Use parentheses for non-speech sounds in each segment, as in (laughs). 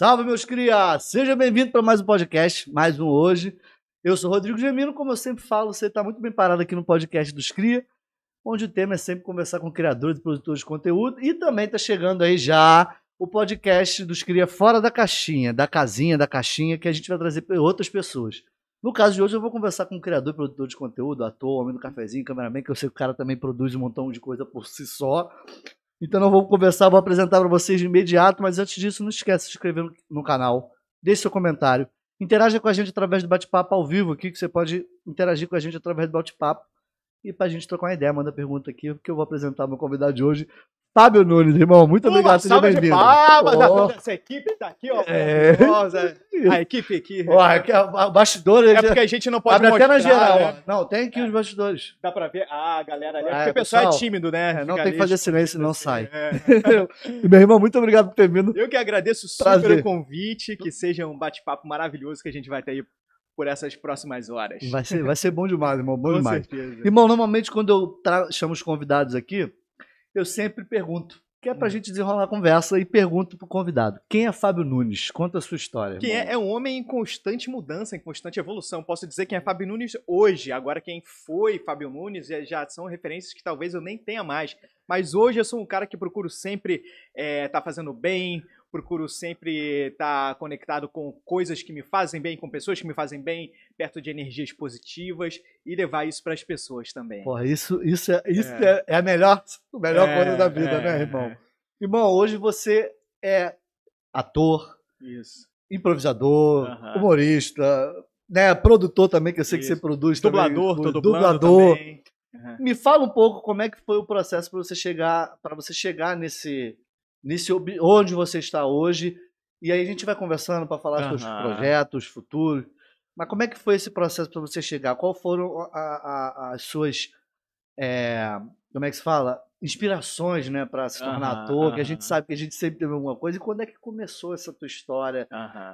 Salve, meus crias! Seja bem-vindo para mais um podcast, mais um hoje. Eu sou Rodrigo Gemino, como eu sempre falo, você está muito bem parado aqui no podcast dos Cria, onde o tema é sempre conversar com criadores e produtores de conteúdo. E também está chegando aí já o podcast dos Cria Fora da Caixinha, da casinha, da caixinha, que a gente vai trazer para outras pessoas. No caso de hoje, eu vou conversar com um criador e produtor de conteúdo, ator, homem do cafezinho, cameraman, que eu sei que o cara também produz um montão de coisa por si só. Então não vou conversar, vou apresentar para vocês de imediato, mas antes disso, não esqueça de se inscrever no, no canal, deixe seu comentário, interaja com a gente através do bate-papo ao vivo aqui, que você pode interagir com a gente através do bate-papo e para a gente trocar uma ideia, manda pergunta aqui, porque eu vou apresentar meu convidado de hoje, Fábio Nunes, irmão, muito Uma obrigado, seja bem-vindo. Palmas, oh. da, essa equipe tá aqui, ó. É. A (laughs) equipe aqui. Ó, aqui, o bastidor. É porque a gente não pode abre mostrar. Abre até na geral. Né? Não, tem aqui é. os bastidores. Dá pra ver ah, a galera ali. É, ah, porque o pessoal, é, pessoal é tímido, né? Não tem que fazer silêncio, não assim, sai. É. (laughs) Meu irmão, muito obrigado por ter vindo. Eu que agradeço Prazer. super o convite, que seja um bate-papo maravilhoso que a gente vai ter aí por essas próximas horas. Vai ser, vai ser bom demais, irmão, bom Com demais. Certeza. Irmão, normalmente quando eu chamo os convidados aqui, eu sempre pergunto. Que é pra hum. gente desenrolar a conversa e pergunto pro convidado. Quem é Fábio Nunes? Conta a sua história. é, é, um homem em constante mudança, em constante evolução. Posso dizer quem é Fábio Nunes hoje. Agora, quem foi Fábio Nunes é, já são referências que talvez eu nem tenha mais. Mas hoje eu sou um cara que procuro sempre estar eh, é, tá fazendo bem, procuro sempre estar tá conectado com coisas que me fazem bem, com pessoas que me fazem bem, perto de energias positivas e levar isso para as pessoas também. Pô, isso, isso, é, é, isso é. é, a melhor, a melhor é, coisa da vida, é, né, irmão? Irmão, hoje você é ator, isso. improvisador, uh -huh. humorista, né, produtor também, que eu sei isso. que você produz dublador, também. Todo dublador, também. Uhum. Me fala um pouco como é que foi o processo para você chegar, para você chegar nesse nesse onde você está hoje. E aí a gente vai conversando para falar uhum. sobre os projetos futuros. Mas como é que foi esse processo para você chegar? Qual foram a, a, as suas, é, como é que se fala, inspirações, né, para se tornar uhum, ator? Que a gente sabe que a gente sempre teve alguma coisa. E quando é que começou essa tua história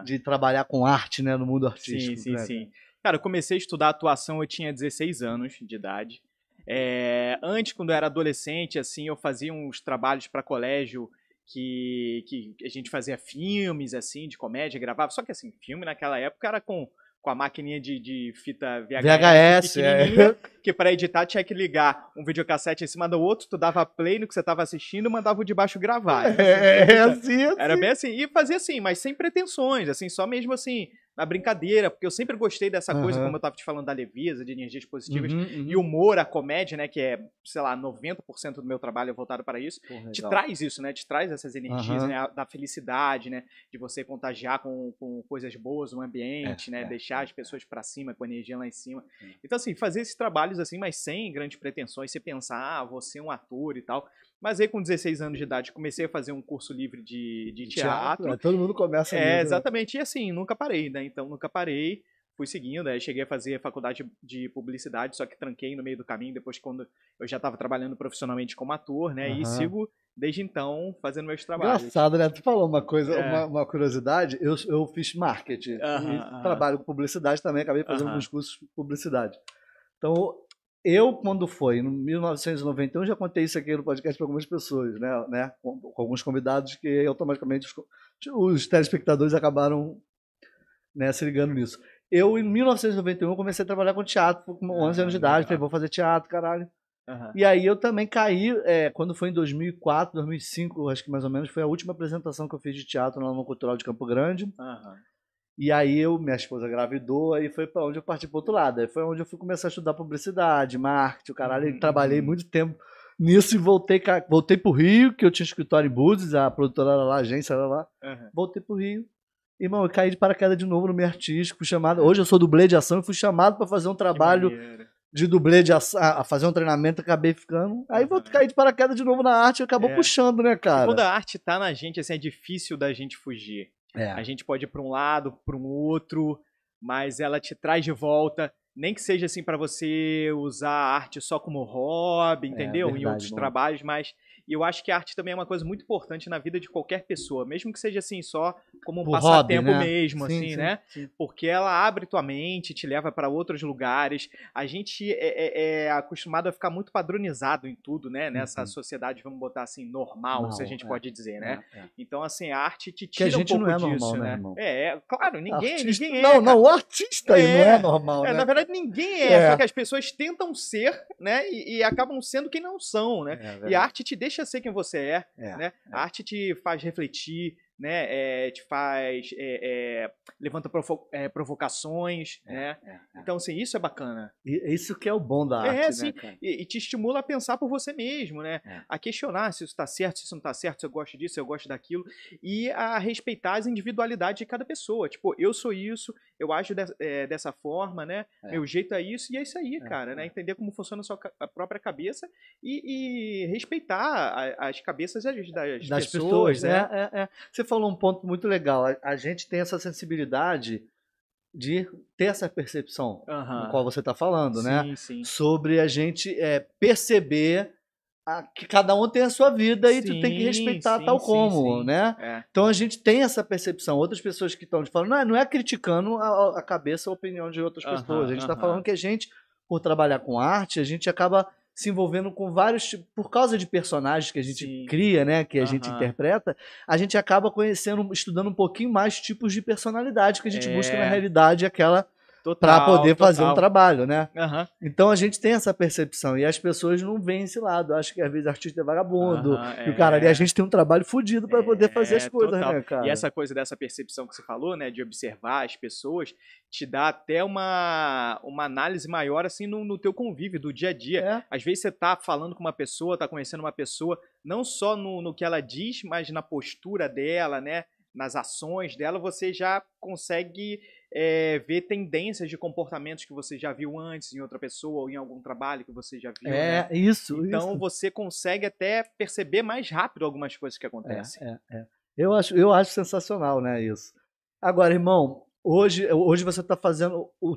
de trabalhar com arte, né, no mundo artístico? Sim, sim, né? sim. Cara, eu comecei a estudar atuação, eu tinha 16 anos de idade. É, antes, quando eu era adolescente, assim, eu fazia uns trabalhos para colégio que, que a gente fazia filmes, assim, de comédia, gravava. Só que, assim, filme naquela época era com, com a maquininha de, de fita VHS, VHS é. que para editar tinha que ligar um videocassete em cima do outro, tu dava play no que você tava assistindo, mandava o de baixo gravar. É, é, é então, assim, é assim, Era bem assim, e fazia assim, mas sem pretensões, assim, só mesmo assim, na brincadeira, porque eu sempre gostei dessa uhum. coisa, como eu tava te falando, da leveza, de energias positivas, uhum, uhum. e humor, a comédia, né, que é, sei lá, 90% do meu trabalho é voltado para isso, Porra, te legal. traz isso, né, te traz essas energias, né, da felicidade, né, de você contagiar com, com coisas boas um ambiente, é, né, é, deixar é, as pessoas é. para cima, com energia lá em cima. Então, assim, fazer esses trabalhos, assim, mas sem grandes pretensões, você pensar, ah, você é um ator e tal, mas aí com 16 anos de idade comecei a fazer um curso livre de, de, teatro. teatro. Né? Todo mundo começa. É, mesmo, né? exatamente. E assim, nunca parei, né? Então nunca parei. Fui seguindo, aí cheguei a fazer faculdade de publicidade, só que tranquei no meio do caminho, depois quando eu já estava trabalhando profissionalmente como ator, né? Uhum. E sigo desde então fazendo meus trabalhos. Engraçado, né? Tu falou uma coisa, é. uma, uma, curiosidade. Eu, eu fiz marketing e trabalho com publicidade também, acabei fazendo alguns cursos de publicidade. Então, eu, quando foi, em 1991, já contei isso aqui no podcast para algumas pessoas, né? né? Com, com, alguns convidados que automaticamente os, os telespectadores acabaram né, se ligando nisso. Eu, em 1991, comecei a trabalhar com teatro, com 11 ah, anos de ah, idade, falei, vou fazer teatro, caralho. Uhum. E aí eu também caí, é, quando foi em 2004, 2005, acho que mais ou menos, foi a última apresentação que eu fiz de teatro na Cultural de Campo Grande. Uhum. E aí eu, minha esposa gravidou, aí foi para onde eu parti pro outro lado. Aí foi onde eu fui começar a estudar publicidade, marketing, o caralho. Uhum. Trabalhei muito tempo nisso e voltei, voltei pro Rio, que eu tinha escritório em Búzios, a produtora era lá, a agência era lá. Uhum. Voltei pro Rio. E, mano, eu caí de paraquedas de novo no meu artístico, chamado. Hoje eu sou dublê de ação e fui chamado para fazer um trabalho de dublê de ação, a fazer um treinamento, acabei ficando. Aí vou cair de paraquedas de novo na arte e acabou é. puxando, né, cara? quando a arte tá na gente, assim, é difícil da gente fugir. É. A gente pode ir para um lado, para um outro, mas ela te traz de volta, nem que seja assim para você usar a arte só como hobby, é, entendeu? É, verdade, em outros trabalhos, mas e eu acho que a arte também é uma coisa muito importante na vida de qualquer pessoa, mesmo que seja assim, só como um Por passatempo hobby, né? mesmo, sim, assim, sim, né? Sim. Porque ela abre tua mente, te leva para outros lugares. A gente é, é, é, acostumado a ficar muito padronizado em tudo, né? Nessa uhum. sociedade, vamos botar assim, normal, não, se a gente é, pode dizer, né? É, é. Então, assim, a arte te tira que a gente um pouco não é disso, normal, né, né? Irmão? É, é, claro, ninguém, artista, ninguém é. Não, não, o artista aí não é normal, né? Na verdade, ninguém é, é. Só que as pessoas tentam ser, né? E, e acabam sendo quem não são, né? e a arte te deixa deixa ser quem você é, é né? É. A arte te faz refletir, né? É, te faz. É, é levanta provo é, provocações, é, né? Então, assim, isso é bacana. isso que é o bom da arte, assim, né, cara? E, e, te estimula a pensar por você mesmo, né? A questionar se isso está certo, se isso não está certo, se eu gosto disso, se eu gosto daquilo. E a respeitar as individualidades de cada pessoa. Tipo, eu sou isso, eu ajo de, dessa forma, né? Meu jeito é isso e é isso aí, cara, né? Entender como funciona a sua a própria cabeça e, e respeitar a, as cabeças das, das, das pessoas, pessoas, né? É, é, é. Você você falou um ponto muito legal. A, a gente tem essa sensibilidade de ter essa percepção uhum. qual você está falando, né? sim, né? Sim. Sobre a gente é, perceber a, que cada um tem a sua vida e sim, tu tem que respeitar sim, tal como, né? É. Então a gente tem essa percepção. Outras pessoas que estão falando, não, é, não é criticando a, a cabeça, a opinião de outras pessoas. A gente está falando que a gente, por trabalhar com arte, a gente acaba se envolvendo com vários por causa de personagens que a gente Sim. cria, né, que a uhum. gente interpreta, a gente acaba conhecendo, estudando um pouquinho mais tipos de personalidade que a gente é. busca na é. realidade aquela para poder total. fazer um trabalho, né? Uhum. Então a gente tem essa percepção e as pessoas não veem esse lado. Acho que às vezes artista é vagabundo uhum, e é... o cara ali, a gente tem um trabalho fodido para é... poder fazer as coisas, total. né, cara? E essa coisa dessa percepção que você falou, né, de observar as pessoas, te dá até uma, uma análise maior assim no, no teu convívio do dia a dia. É. Às vezes você tá falando com uma pessoa, tá conhecendo uma pessoa, não só no, no que ela diz, mas na postura dela, né? Nas ações dela, você já consegue é, ver tendências de comportamentos que você já viu antes em outra pessoa ou em algum trabalho que você já viu. É, né? isso. Então isso. você consegue até perceber mais rápido algumas coisas que é, acontecem. É, é, eu, acho, eu acho sensacional, né, isso. Agora, irmão, hoje, hoje você está fazendo o.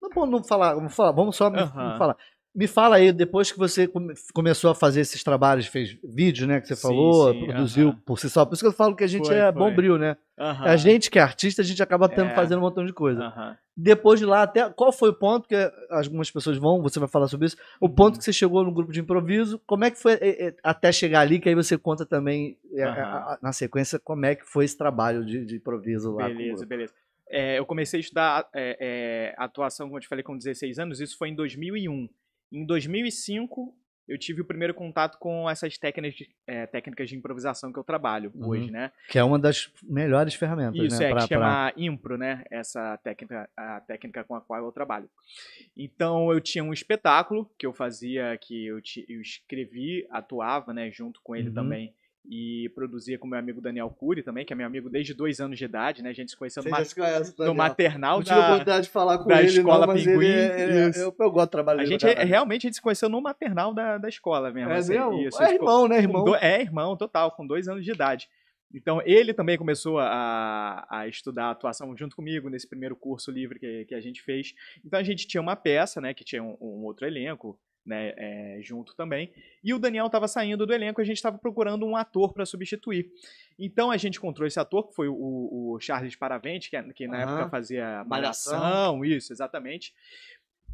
Tá não vamos falar, vamos falar, vamos só uhum. falar. Me fala aí, depois que você come, começou a fazer esses trabalhos, fez vídeo, né? Que você sim, falou, sim, produziu uh -huh. por si só. Por isso que eu falo que a gente foi, é foi. bombril, né? Uh -huh. A gente que é artista, a gente acaba tendo, é. fazendo um montão de coisa. Uh -huh. Depois de lá, até qual foi o ponto que algumas pessoas vão, você vai falar sobre isso, o uhum. ponto que você chegou no grupo de improviso, como é que foi até chegar ali, que aí você conta também é, a, a, na sequência como é que foi esse trabalho de, de improviso lá. Beleza, beleza. É, eu comecei a estudar é, é, atuação, como eu te falei, com 16 anos, isso foi em 2001. Em 2005, eu tive o primeiro contato com essas técnicas de, é, técnicas de improvisação que eu trabalho uhum. hoje, né? Que é uma das melhores ferramentas, Isso, né? Isso, é, pra, que chama pra... impro, né? Essa técnica, a técnica com a qual eu trabalho. Então, eu tinha um espetáculo que eu fazia, que eu, te, eu escrevi, atuava, né? Junto com ele uhum. também e produzia com meu amigo Daniel Cury também, que é meu amigo desde dois anos de idade, né? A gente se conheceu no, ma no maternal da, tive oportunidade de falar com da ele, escola não, Pinguim. É, ele, ele, é, isso. eu, eu gosto de trabalhar a gente é, Realmente a gente se conheceu no maternal da, da escola mesmo. É, assim, meu, isso, é irmão, né, irmão? Do, é irmão, total, com dois anos de idade. Então ele também começou a, a estudar atuação junto comigo nesse primeiro curso livre que, que a gente fez. Então a gente tinha uma peça, né, que tinha um, um outro elenco, né, é, junto também. E o Daniel estava saindo do elenco a gente estava procurando um ator para substituir. Então a gente encontrou esse ator, que foi o, o Charles Paravente, que, é, que na uhum. época fazia malhação, malhação, isso, exatamente.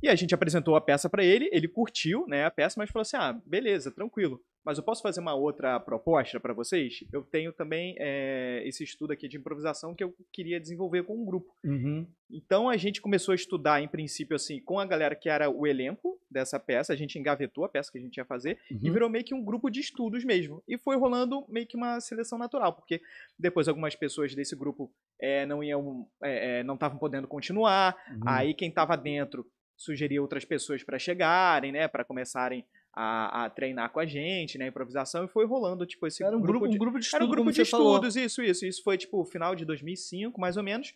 E a gente apresentou a peça para ele, ele curtiu né, a peça, mas falou assim: ah, beleza, tranquilo. Mas eu posso fazer uma outra proposta para vocês? Eu tenho também é, esse estudo aqui de improvisação que eu queria desenvolver com um grupo. Uhum. Então a gente começou a estudar, em princípio, assim, com a galera que era o elenco dessa peça. A gente engavetou a peça que a gente ia fazer uhum. e virou meio que um grupo de estudos mesmo. E foi rolando meio que uma seleção natural, porque depois algumas pessoas desse grupo é, não iam, é, não estavam podendo continuar. Uhum. Aí quem estava dentro sugeria outras pessoas para chegarem, né, para começarem a, a, treinar com a gente, né, improvisação, e foi rolando, tipo, esse era um grupo, grupo de, um grupo de Era um grupo de estudos, falou. isso, isso. Isso foi, tipo, final de 2005, mais ou menos.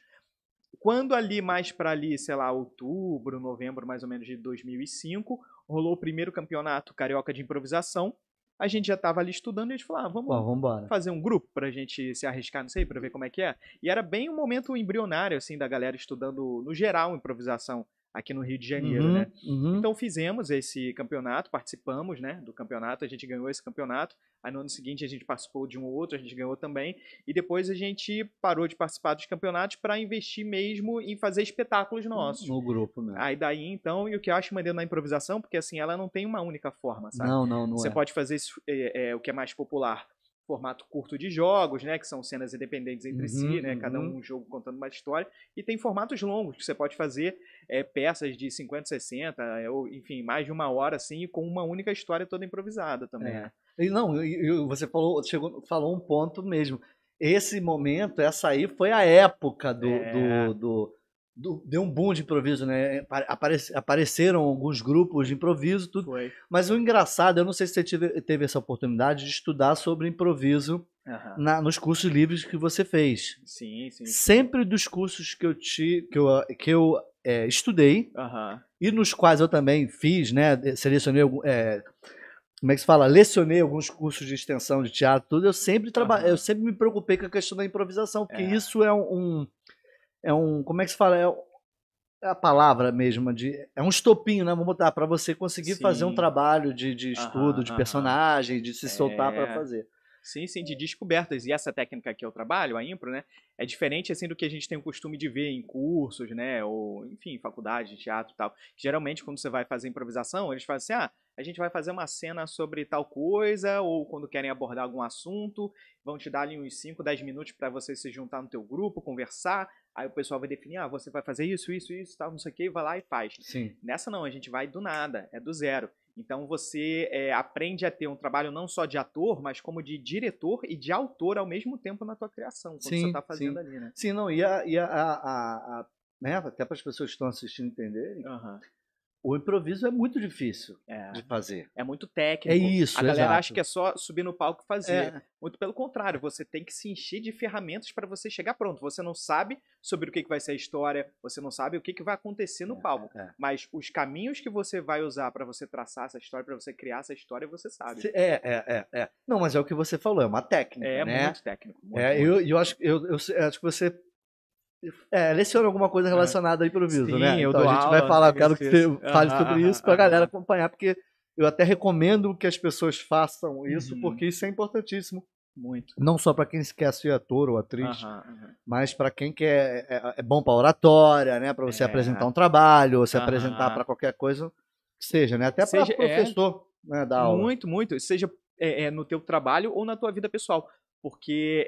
Quando ali, mais para ali, sei lá, outubro, novembro, mais ou menos de 2005, rolou o primeiro campeonato carioca de improvisação, a gente já estava ali estudando e a gente falou, ah, vamos, fazer um grupo para a gente se arriscar, não sei, para ver como é que é. E era bem um momento embrionário, assim, da galera estudando, no geral, improvisação aqui no Rio de Janeiro, uhum, né? Uhum. Então fizemos esse campeonato, participamos, né, do campeonato, a gente ganhou esse campeonato. Aí no ano seguinte a gente participou de um outro, a gente ganhou também, e depois a gente parou de participar dos campeonatos para investir mesmo em fazer espetáculos nossos. No grupo, né? Aí daí então, e o que eu acho maneiro na improvisação, porque assim, ela não tem uma única forma, sabe? Não, não, não. Você é. pode fazer é, é, o que é mais popular formato curto de jogos, né, que são cenas independentes entre uhum, si, né, uhum. cada um, jogo contando uma história, e tem formatos longos que você pode fazer é, peças de 50, 60, eh, ou enfim, mais de uma hora assim, com uma única história toda improvisada também. É. Né. E não, você falou, chegou, falou um ponto mesmo. Esse momento, essa aí foi a época do, é. do, do deu um boom de improviso, né? É, apareceram alguns grupos de improviso, tudo. Foi. Mas o engraçado, eu não sei se você tive, teve essa oportunidade de estudar sobre improviso uhum. na, nos cursos livres que você fez. Sim, sim. Sempre dos cursos que eu te, que eu, que eu é, estudei uhum. e nos quais eu também fiz, né? Selecionei é, como é que se fala? Lecionei alguns cursos de extensão de teatro, tudo. Eu sempre, traba... Uhum. eu sempre me preocupei com a questão da improvisação, porque é. isso é um, um é um. Como é que se fala? É, é a palavra mesmo de é um estopinho, né? Vamos botar para você conseguir sim. fazer um trabalho de, de estudo, aham, de personagem, aham. de se soltar é... para fazer. Sim, sim, de descobertas. E essa técnica que eu trabalho, a impro, né, é diferente assim do que a gente tem o costume de ver em cursos, né, ou enfim, faculdade, teatro e tal. Geralmente quando você vai fazer improvisação, eles fazem assim: "Ah, a gente vai fazer uma cena sobre tal coisa, ou quando querem abordar algum assunto, vão te dar ali uns 5, 10 minutos para você se juntar no teu grupo, conversar, aí o pessoal vai definir, ah, você vai fazer isso, isso, isso, tal, não sei o que, vai lá e faz. Sim. Nessa não, a gente vai do nada, é do zero. Então você é, aprende a ter um trabalho não só de ator, mas como de diretor e de autor ao mesmo tempo na tua criação, quando sim, você está fazendo sim. ali, né? Sim, não, e a, e a, a, a né, até para as pessoas que estão assistindo entenderem, uhum. O improviso é muito difícil é. de fazer. É muito técnico. É isso. A galera exato. acha que é só subir no palco e fazer. É. Muito pelo contrário, você tem que se encher de ferramentas para você chegar pronto. Você não sabe sobre o que, vai ser a história, você não sabe o que, vai acontecer no é, palco. É. Mas os caminhos que você vai usar para você traçar essa história, para você criar essa história, você sabe. É, é, é, é. Não, mas é o que você falou, é uma técnica. É né? muito técnico. Muito, é, muito. Eu, eu, acho, eu, eu acho que você é, leciona alguma coisa é. relacionada aí pelo visto, Sim, né? Então a gente aula, vai né, falar, eu quero que você fale ah, sobre ah, isso pra galera acompanhar, porque eu até recomendo que as pessoas façam isso, uhum. porque isso é importantíssimo. Muito. Não só para quem quer ser ator ou atriz, uhum, uhum. mas para quem quer. É, é, é bom para oratória, né? Para você é. apresentar um trabalho, ou se apresentar para qualquer coisa que seja, né? Até para é. professor né, da aula. Muito, muito. Seja no teu trabalho ou na tua vida pessoal. Porque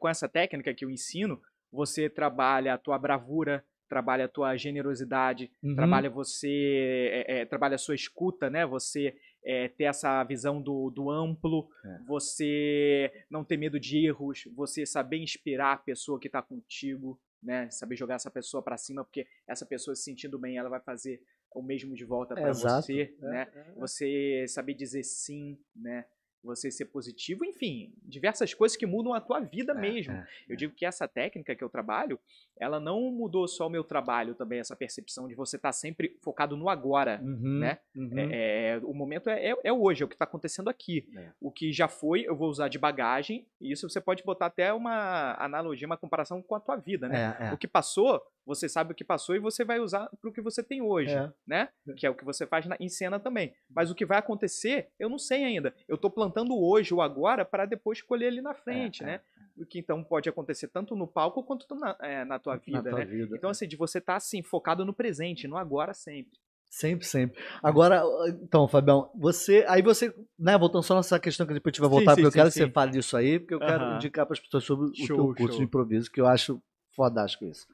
com essa técnica que eu ensino, você trabalha a tua bravura, trabalha a tua generosidade, uhum. trabalha você, é, é, trabalha a sua escuta, né? Você é, ter essa visão do, do amplo, é. você não ter medo de erros, você saber inspirar a pessoa que está contigo, né? Saber jogar essa pessoa para cima, porque essa pessoa se sentindo bem, ela vai fazer o mesmo de volta para você, é, né? É, você saber dizer sim, né? você ser positivo, enfim, diversas coisas que mudam a tua vida é, mesmo. É, eu é. digo que essa técnica que eu trabalho, ela não mudou só o meu trabalho também, essa percepção de você estar tá sempre focado no agora, uhum, né? Uhum. É, é, o momento é, é, é, hoje, é o que está acontecendo aqui. O que já foi, eu vou usar de bagagem, e isso você pode botar até uma analogia, uma comparação com a tua vida, né? O que passou, você sabe o que passou e você vai usar para o que você tem hoje, é. né? Que é o que você faz na, em cena também. Mas o que vai acontecer, eu não sei ainda. Eu estou plantando hoje ou agora para depois colher ali na frente, é, né? É. O que então pode acontecer tanto no palco quanto na, é, na tua vida, na tua né? Vida, então, é. assim, de você estar tá, assim, focado no presente, no agora sempre. Sempre, sempre. Agora, então, Fabião, você. Aí você, né, voltando só nessa questão que depois a gente vai voltar, sim, porque sim, eu quero sim, que você fale disso aí, porque eu uh -huh. quero indicar para as pessoas sobre show, o teu curso show. de improviso, que eu acho fodástico isso.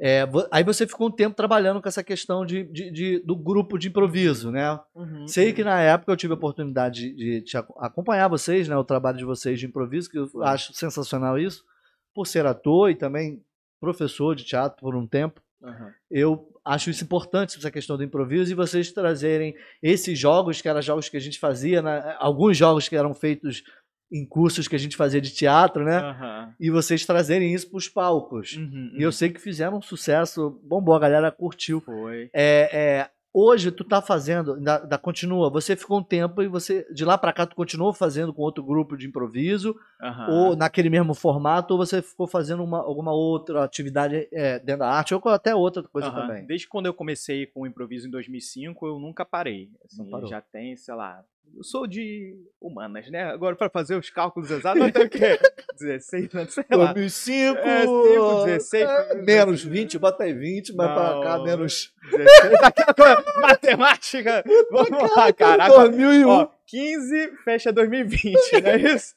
É, aí você ficou um tempo trabalhando com essa questão de, de, de do grupo de improviso, né? Uhum, Sei uhum. que na época eu tive a oportunidade de, de acompanhar vocês, né? O trabalho de vocês de improviso, que eu acho sensacional isso, por ser ator e também professor de teatro por um tempo. Uhum. Eu acho isso importante, essa questão do improviso, e vocês trazerem esses jogos, que eram jogos que a gente fazia, né? alguns jogos que eram feitos em cursos que a gente fazia de teatro, né? Uhum. E vocês trazerem isso para os palcos. Uhum, uhum, e eu sei que fizeram um sucesso, bombou, a galera curtiu. Foi. É, é, hoje tu tá fazendo, da, continua, você ficou um tempo e você, de lá para cá, tu continuou fazendo com outro grupo de improviso, uhum. ou naquele mesmo formato, ou você ficou fazendo uma, alguma outra atividade é, dentro da arte, ou até outra coisa uhum. também? Desde quando eu comecei com o improviso em 2005, eu nunca parei. Assim, já tem, sei lá, eu sou de humanas, né? Agora, para fazer os cálculos exatos, eu o quê? 16, (laughs) não sei lá. 2005, 16, é, é, menos 20, é. bota aí 20, mas para cá menos 16. Tá matemática, (laughs) tá vamos lá, caraca. 2001. Ó, 15 fecha 2020, não é isso?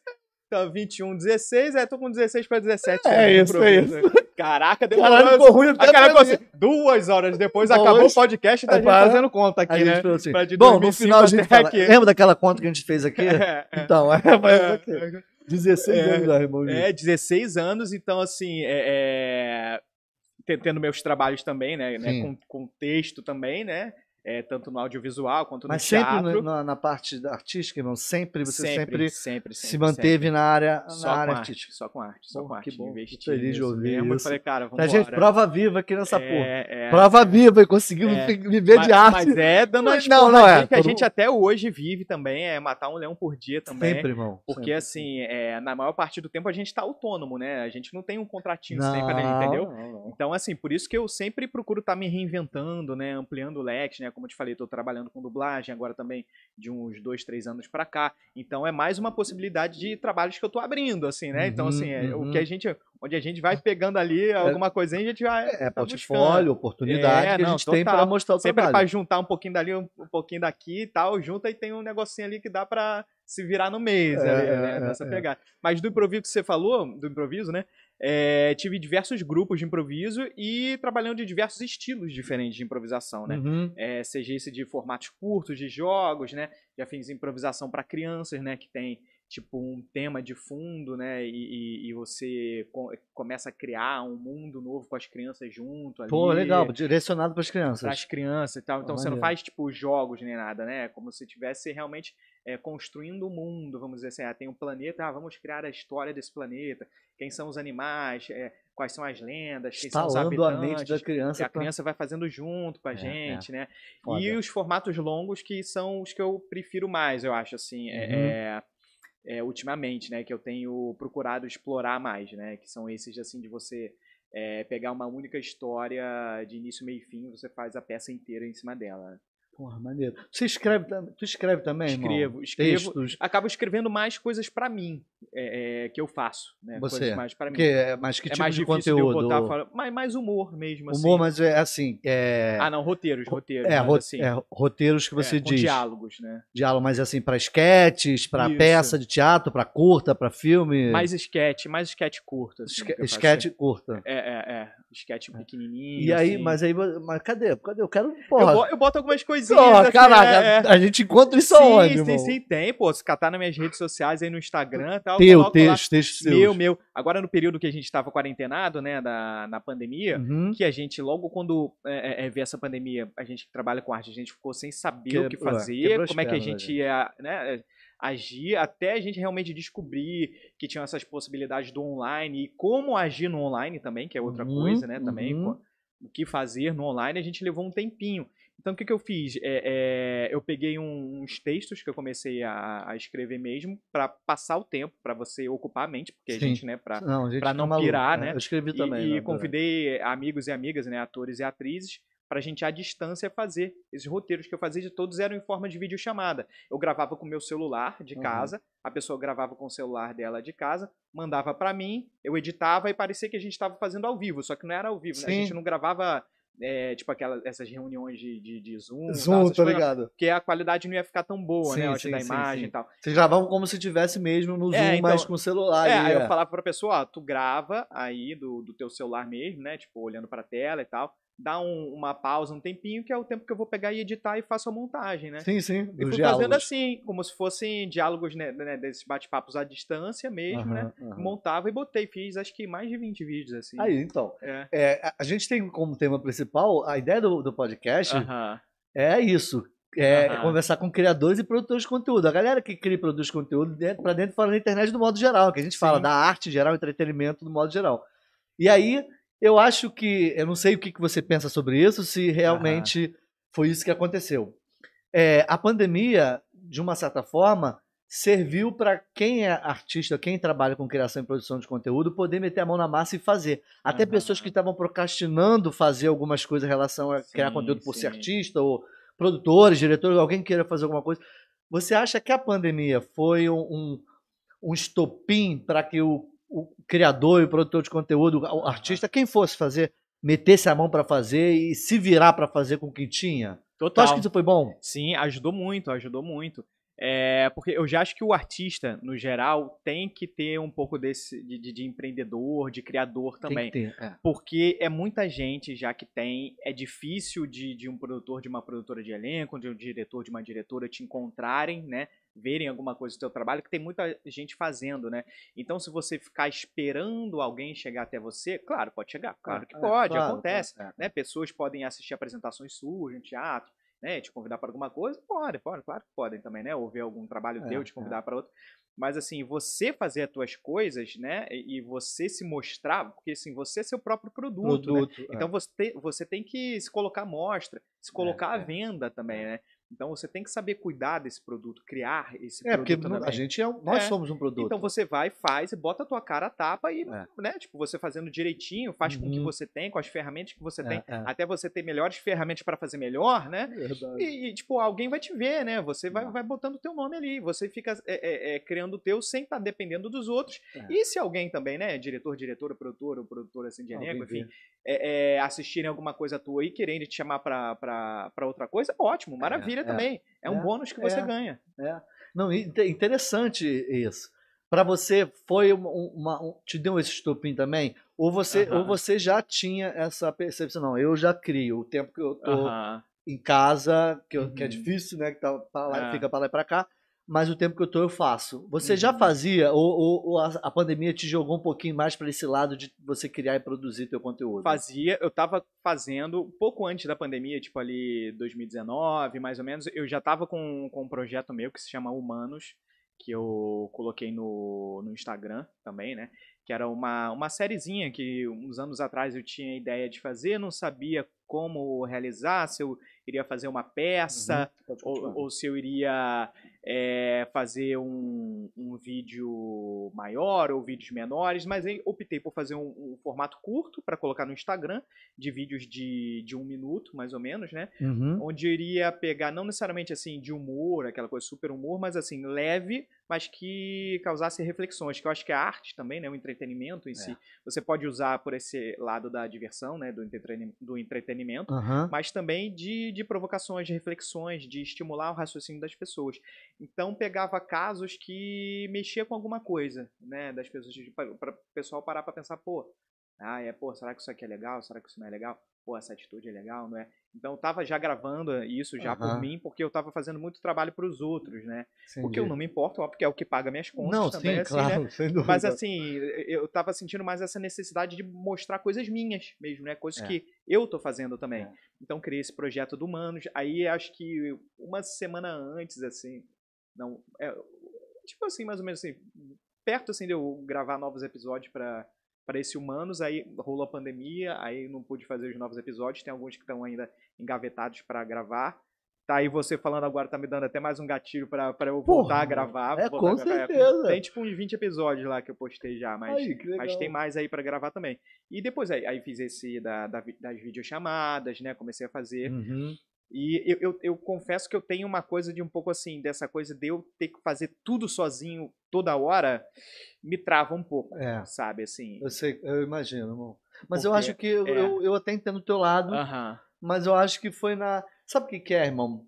Então, 21, 16, aí tô com 16 pra 17. É, é isso, é isso. Né? Caraca, demorou. Caralho, ficou ruim até Caraca, assim, duas horas depois Bom, acabou hoje, o podcast então é e tá para... fazendo conta aqui, né? Assim, Bom, no final a gente fala, aqui. lembra daquela conta que a gente fez aqui? (laughs) É, Então, é, mas é, é aqui. É. 16 é, anos, irmão. É, 16 anos, então assim, é, tendo meus trabalhos também, né? né com, com texto também, né? é, tanto no audiovisual quanto Mas no teatro. Mas sempre na, na, parte artística, irmão, sempre você sempre, sempre, sempre se sempre, manteve sempre. na área, só na área arte, artística. Só com arte, só com arte. Que bom, feliz de ouvir mesmo. isso. falei, cara, vamos gente, prova viva aqui nessa é, porra. É, prova viva e conseguindo é. (laughs) viver mas, de arte. Mas é dando mas, não, não é. que a gente até hoje vive também, é matar um leão por dia também. Sempre, irmão. Porque assim, é, na maior parte do tempo a gente está autônomo, né? A gente não tem um contratinho sempre, entendeu? Não, não. Então assim, por isso que eu sempre procuro estar tá me reinventando, né? Ampliando o leque, né? Como eu te falei, estou trabalhando com dublagem agora também de uns dois, três anos para cá. Então é mais uma possibilidade de trabalhos que eu estou abrindo, assim, né? Uhum, então, assim, é, uhum. o que uhum. a gente. Onde a gente vai ah. pegando ali é. alguma coisinha, a gente vai. É, tá portfólio, oportunidade é, que não, a gente total. tem para mostrar o Sempre trabalho. Sempre para juntar um pouquinho dali, um, um pouquinho daqui e tal, junta e tem um negocinho ali que dá para se virar no mês, é, ali, é, né? É, Nessa pegada. Mas do improviso que você falou, do improviso, né? É, tive diversos grupos de improviso e trabalhando de diversos estilos diferentes de improvisação, né? Uhum. É, seja isso de formatos curtos, de jogos, né? Já fiz improvisação para crianças, né? Que tem tipo um tema de fundo, né? E, e, e você co começa a criar um mundo novo com as crianças junto. Ali, Pô, legal, direcionado para as crianças. Para as crianças e tal. Então oh, você não faz tipo jogos nem nada, né? É como se tivesse realmente é, construindo o mundo, vamos dizer assim, ah, tem um planeta, ah, vamos criar a história desse planeta, quem são os animais, é, quais são as lendas, quem Estalando são os habitantes, a mente da criança, a criança vai fazendo junto com a é, gente, é. né? Foda. E os formatos longos que são os que eu prefiro mais, eu acho, assim, é, uhum. É, é, ultimamente, né, que eu tenho procurado explorar mais, né, que são esses assim de você é, pegar uma única história de início, meio e fim, você faz a peça inteira em cima dela. Porra, maneiro. Você escreve, tu escreve também, escrevo, irmão? Escrevo, Textos. Acabo escrevendo mais coisas para mim é, é, que eu faço, né? Você. Coisas mais para mim. É que, mas é que tipo mais de conteúdo? De botar, mais humor mesmo, assim. Humor, mas é assim. É... Ah, não, roteiros, roteiros. É, ro assim, é roteiros que é, você diz. Diálogos, né? Diálogo, mas assim, para esquetes, para peça de teatro, para curta, para filme. Mais esquete, mais esquete curta. Assim, esquete curta. É, é, é. Esquete pequenininho. E aí, assim. mas aí, mas cadê? Cadê? Eu quero. Porra. Eu, boto algumas coisinhas coisinhas. Oh, assim, caraca, é, é... a gente encontra isso sim, onde, Sim, irmão? sim, tem, pô. Se catar nas minhas redes sociais aí no Instagram e tal. Teu, texto, texto, lá, Meu, meu. Agora no período que a gente tava quarentenado, né, da, na pandemia, uhum. que a gente, logo quando é, é, é veio essa pandemia, a gente que trabalha com arte, a gente ficou sem saber o que é, fazer, como é que a gente né? ia, né agir até a gente realmente descobrir que tinha essas possibilidades do online e como agir no online também, que é outra uhum, coisa, né? Uhum. Também o que fazer no online, a gente levou um tempinho. Então, o que, que eu fiz? É, é, eu peguei um, uns textos que eu comecei a, a escrever mesmo para passar o tempo, para você ocupar a mente, porque Sim. Né, a gente, né, para não, pra não maluco, pirar, né? né? Eu escrevi e, também. E né, convidei amigos e amigas, né, atores e atrizes, para a gente à distância fazer esses roteiros que eu fazia de todos eram em forma de videochamada. Eu gravava com o meu celular de uhum. casa, a pessoa gravava com o celular dela de casa, mandava para mim, eu editava e parecia que a gente estava fazendo ao vivo, só que não era ao vivo, né? a gente não gravava é, tipo aquelas, essas reuniões de, de, de Zoom. Zoom, tal, tá coisas, ligado? Porque a qualidade não ia ficar tão boa, sim, né? Sim, da imagem sim, e tal. Vocês gravavam como se tivesse mesmo no é, Zoom, é, então, mas com o celular. É, aí eu é. falava pra pessoa, ó, tu grava aí do, do teu celular mesmo, né? Tipo, olhando pra tela e tal dá um, uma pausa, um tempinho, que é o tempo que eu vou pegar e editar e faço a montagem, né? Sim, sim. E fui fazendo assim, como se fossem diálogos né, né, desses bate-papos à distância mesmo, uhum, né? Uhum. Montava e botei, fiz acho que mais de 20 vídeos, assim. Aí, então. É. É, a gente tem como tema principal, a ideia do, do podcast uhum. é isso. É, uhum. conversar com criadores e produtores de conteúdo. A galera que cria e produz conteúdo dentro, pra dentro e fora da internet do modo geral, que a gente sim. fala da arte geral, entretenimento do modo geral. E aí, eu acho que. Eu não sei o que, que você pensa sobre isso, se realmente foi isso que aconteceu. É, a pandemia, de uma certa forma, serviu para quem é artista, quem trabalha com criação e produção de conteúdo, poder meter a mão na massa e fazer. Até pessoas que estavam procrastinando fazer algumas coisas em relação a sim, criar conteúdo por sim. ser artista, ou produtores, diretores, alguém queira fazer alguma coisa. Você acha que a pandemia foi um, um, um estopim para que o o criador e o produtor de conteúdo, o artista, quem fosse fazer, metesse a mão para fazer e se virar para fazer com o que tinha. Total. Tu acha que isso foi bom? Sim, ajudou muito, ajudou muito. É, porque eu já acho que o artista, no geral, tem que ter um pouco desse de, de, de empreendedor, de criador também. Ter, é. Porque é muita gente já que tem. É difícil de, de um produtor, de uma produtora de elenco, de um diretor, de uma diretora te encontrarem, né? verem alguma coisa do teu trabalho, que tem muita gente fazendo, né? Então, se você ficar esperando alguém chegar até você, claro, pode chegar, claro ah, que é, pode, é, claro, acontece, é, né? É. Pessoas podem assistir apresentações suas em teatro, né, te convidar para alguma coisa, pode, pode, claro que podem também, né? Ou ver algum trabalho é, teu, te convidar é. para outro. Mas assim, você fazer as tuas coisas, né? E você se mostrar, porque assim, você é seu próprio produto. Né. produto né? Então você, você tem que se colocar à mostra, se colocar à é, é. venda também, é. né? Então você tem que saber cuidar desse produto, criar esse é, produto. É, porque a gente é, um, nós é. somos um produto. Então você vai, faz e bota a tua cara a tapa e, é. né, tipo, você fazendo direitinho, faz uhum. com o que uhum. você tem, com as ferramentas que você é, tem, é. até você ter melhores ferramentas para fazer melhor, né? E, e, tipo, alguém vai te ver, né? Você vai, é. vai botando o teu nome ali, você fica criando o teu sem estar tá dependendo dos outros. E se alguém também, né, diretor, diretora, produtor, ou produtor assim de elenco, enfim, é, é, assistirem alguma coisa tua e querendo te chamar para outra coisa, ótimo, é, maravilha é, também. É, um é, bônus que você é, ganha. É. Não, interessante isso. Para você foi uma, uma um, te deu esse estupim também? Ou você uh -huh. ou você já tinha essa percepção? Não, eu já crio o tempo que eu tô uh -huh. em casa, que, eu, uh -huh. que, é uhum. difícil, né? Que tá, tá lá, fica para lá e para cá mas o tempo que eu tô eu faço. Você uhum. já fazia ou, ou, ou, a, pandemia te jogou um pouquinho mais para esse lado de você criar e produzir teu conteúdo? Fazia, eu tava fazendo pouco antes da pandemia, tipo ali 2019, mais ou menos, eu já tava com, com um projeto meu que se chama Humanos, que eu coloquei no, no Instagram também, né? Que era uma, uma sériezinha que uns anos atrás eu tinha ideia de fazer, não sabia como realizar, se eu iria fazer uma peça uhum. ou, ou se eu iria é, fazer um, um, vídeo maior ou vídeos menores, mas aí optei por fazer um, um formato curto para colocar no Instagram, de vídeos de, de um minuto, mais ou menos, né? Uhum. Onde iria pegar, não necessariamente assim, de humor, aquela coisa super humor, mas assim, leve mas que causasse reflexões, que eu acho que a arte também, né, o entretenimento em é. si, você pode usar por esse lado da diversão, né, do, do entretenimento, uhum. mas também de, de provocações, de reflexões, de estimular o raciocínio das pessoas. Então pegava casos que mexia com alguma coisa, né, das pessoas, para o pessoal parar para pensar, pô, ah, é, pô, será que isso aqui é legal? Será que isso não é legal? pô, essa atitude é legal, não é? Então eu tava já gravando isso já uhum. por mim, porque eu tava fazendo muito trabalho para os outros, né? Entendi. O que eu não me importo, ó porque é o que paga minhas contas não, também, sim, assim, né? claro, né? (laughs) Sem dúvida. Mas assim, eu tava sentindo mais essa necessidade de mostrar coisas minhas mesmo, né? Coisas é. que eu tô fazendo também. É. Então criei esse projeto do manos Aí acho que uma semana antes, assim, não, é, tipo assim, mais ou menos assim, perto assim de eu gravar novos episódios para para esse humanos, aí rolou a pandemia, aí não pude fazer os novos episódios, tem alguns que estão ainda engavetados para gravar. Tá aí você falando agora, tá me dando até mais um gatilho para eu voltar Porra, é, a gravar. É, com certeza. tem tipo uns 20 episódios lá que eu postei já, mas, mas tem mais aí para gravar também. E depois aí, aí fiz esse da, da, das videochamadas, né? Comecei a fazer. Uhum. E eu, eu, eu, confesso que eu tenho uma coisa de um pouco assim, dessa coisa de eu ter que fazer tudo sozinho toda hora, me trava um pouco, é. sabe? Assim, eu sei, eu imagino, irmão. Mas Porque, eu acho que eu, é. eu, eu, até entendo o teu lado, uh -huh. mas eu acho que foi na. Sabe o que, que é, irmão?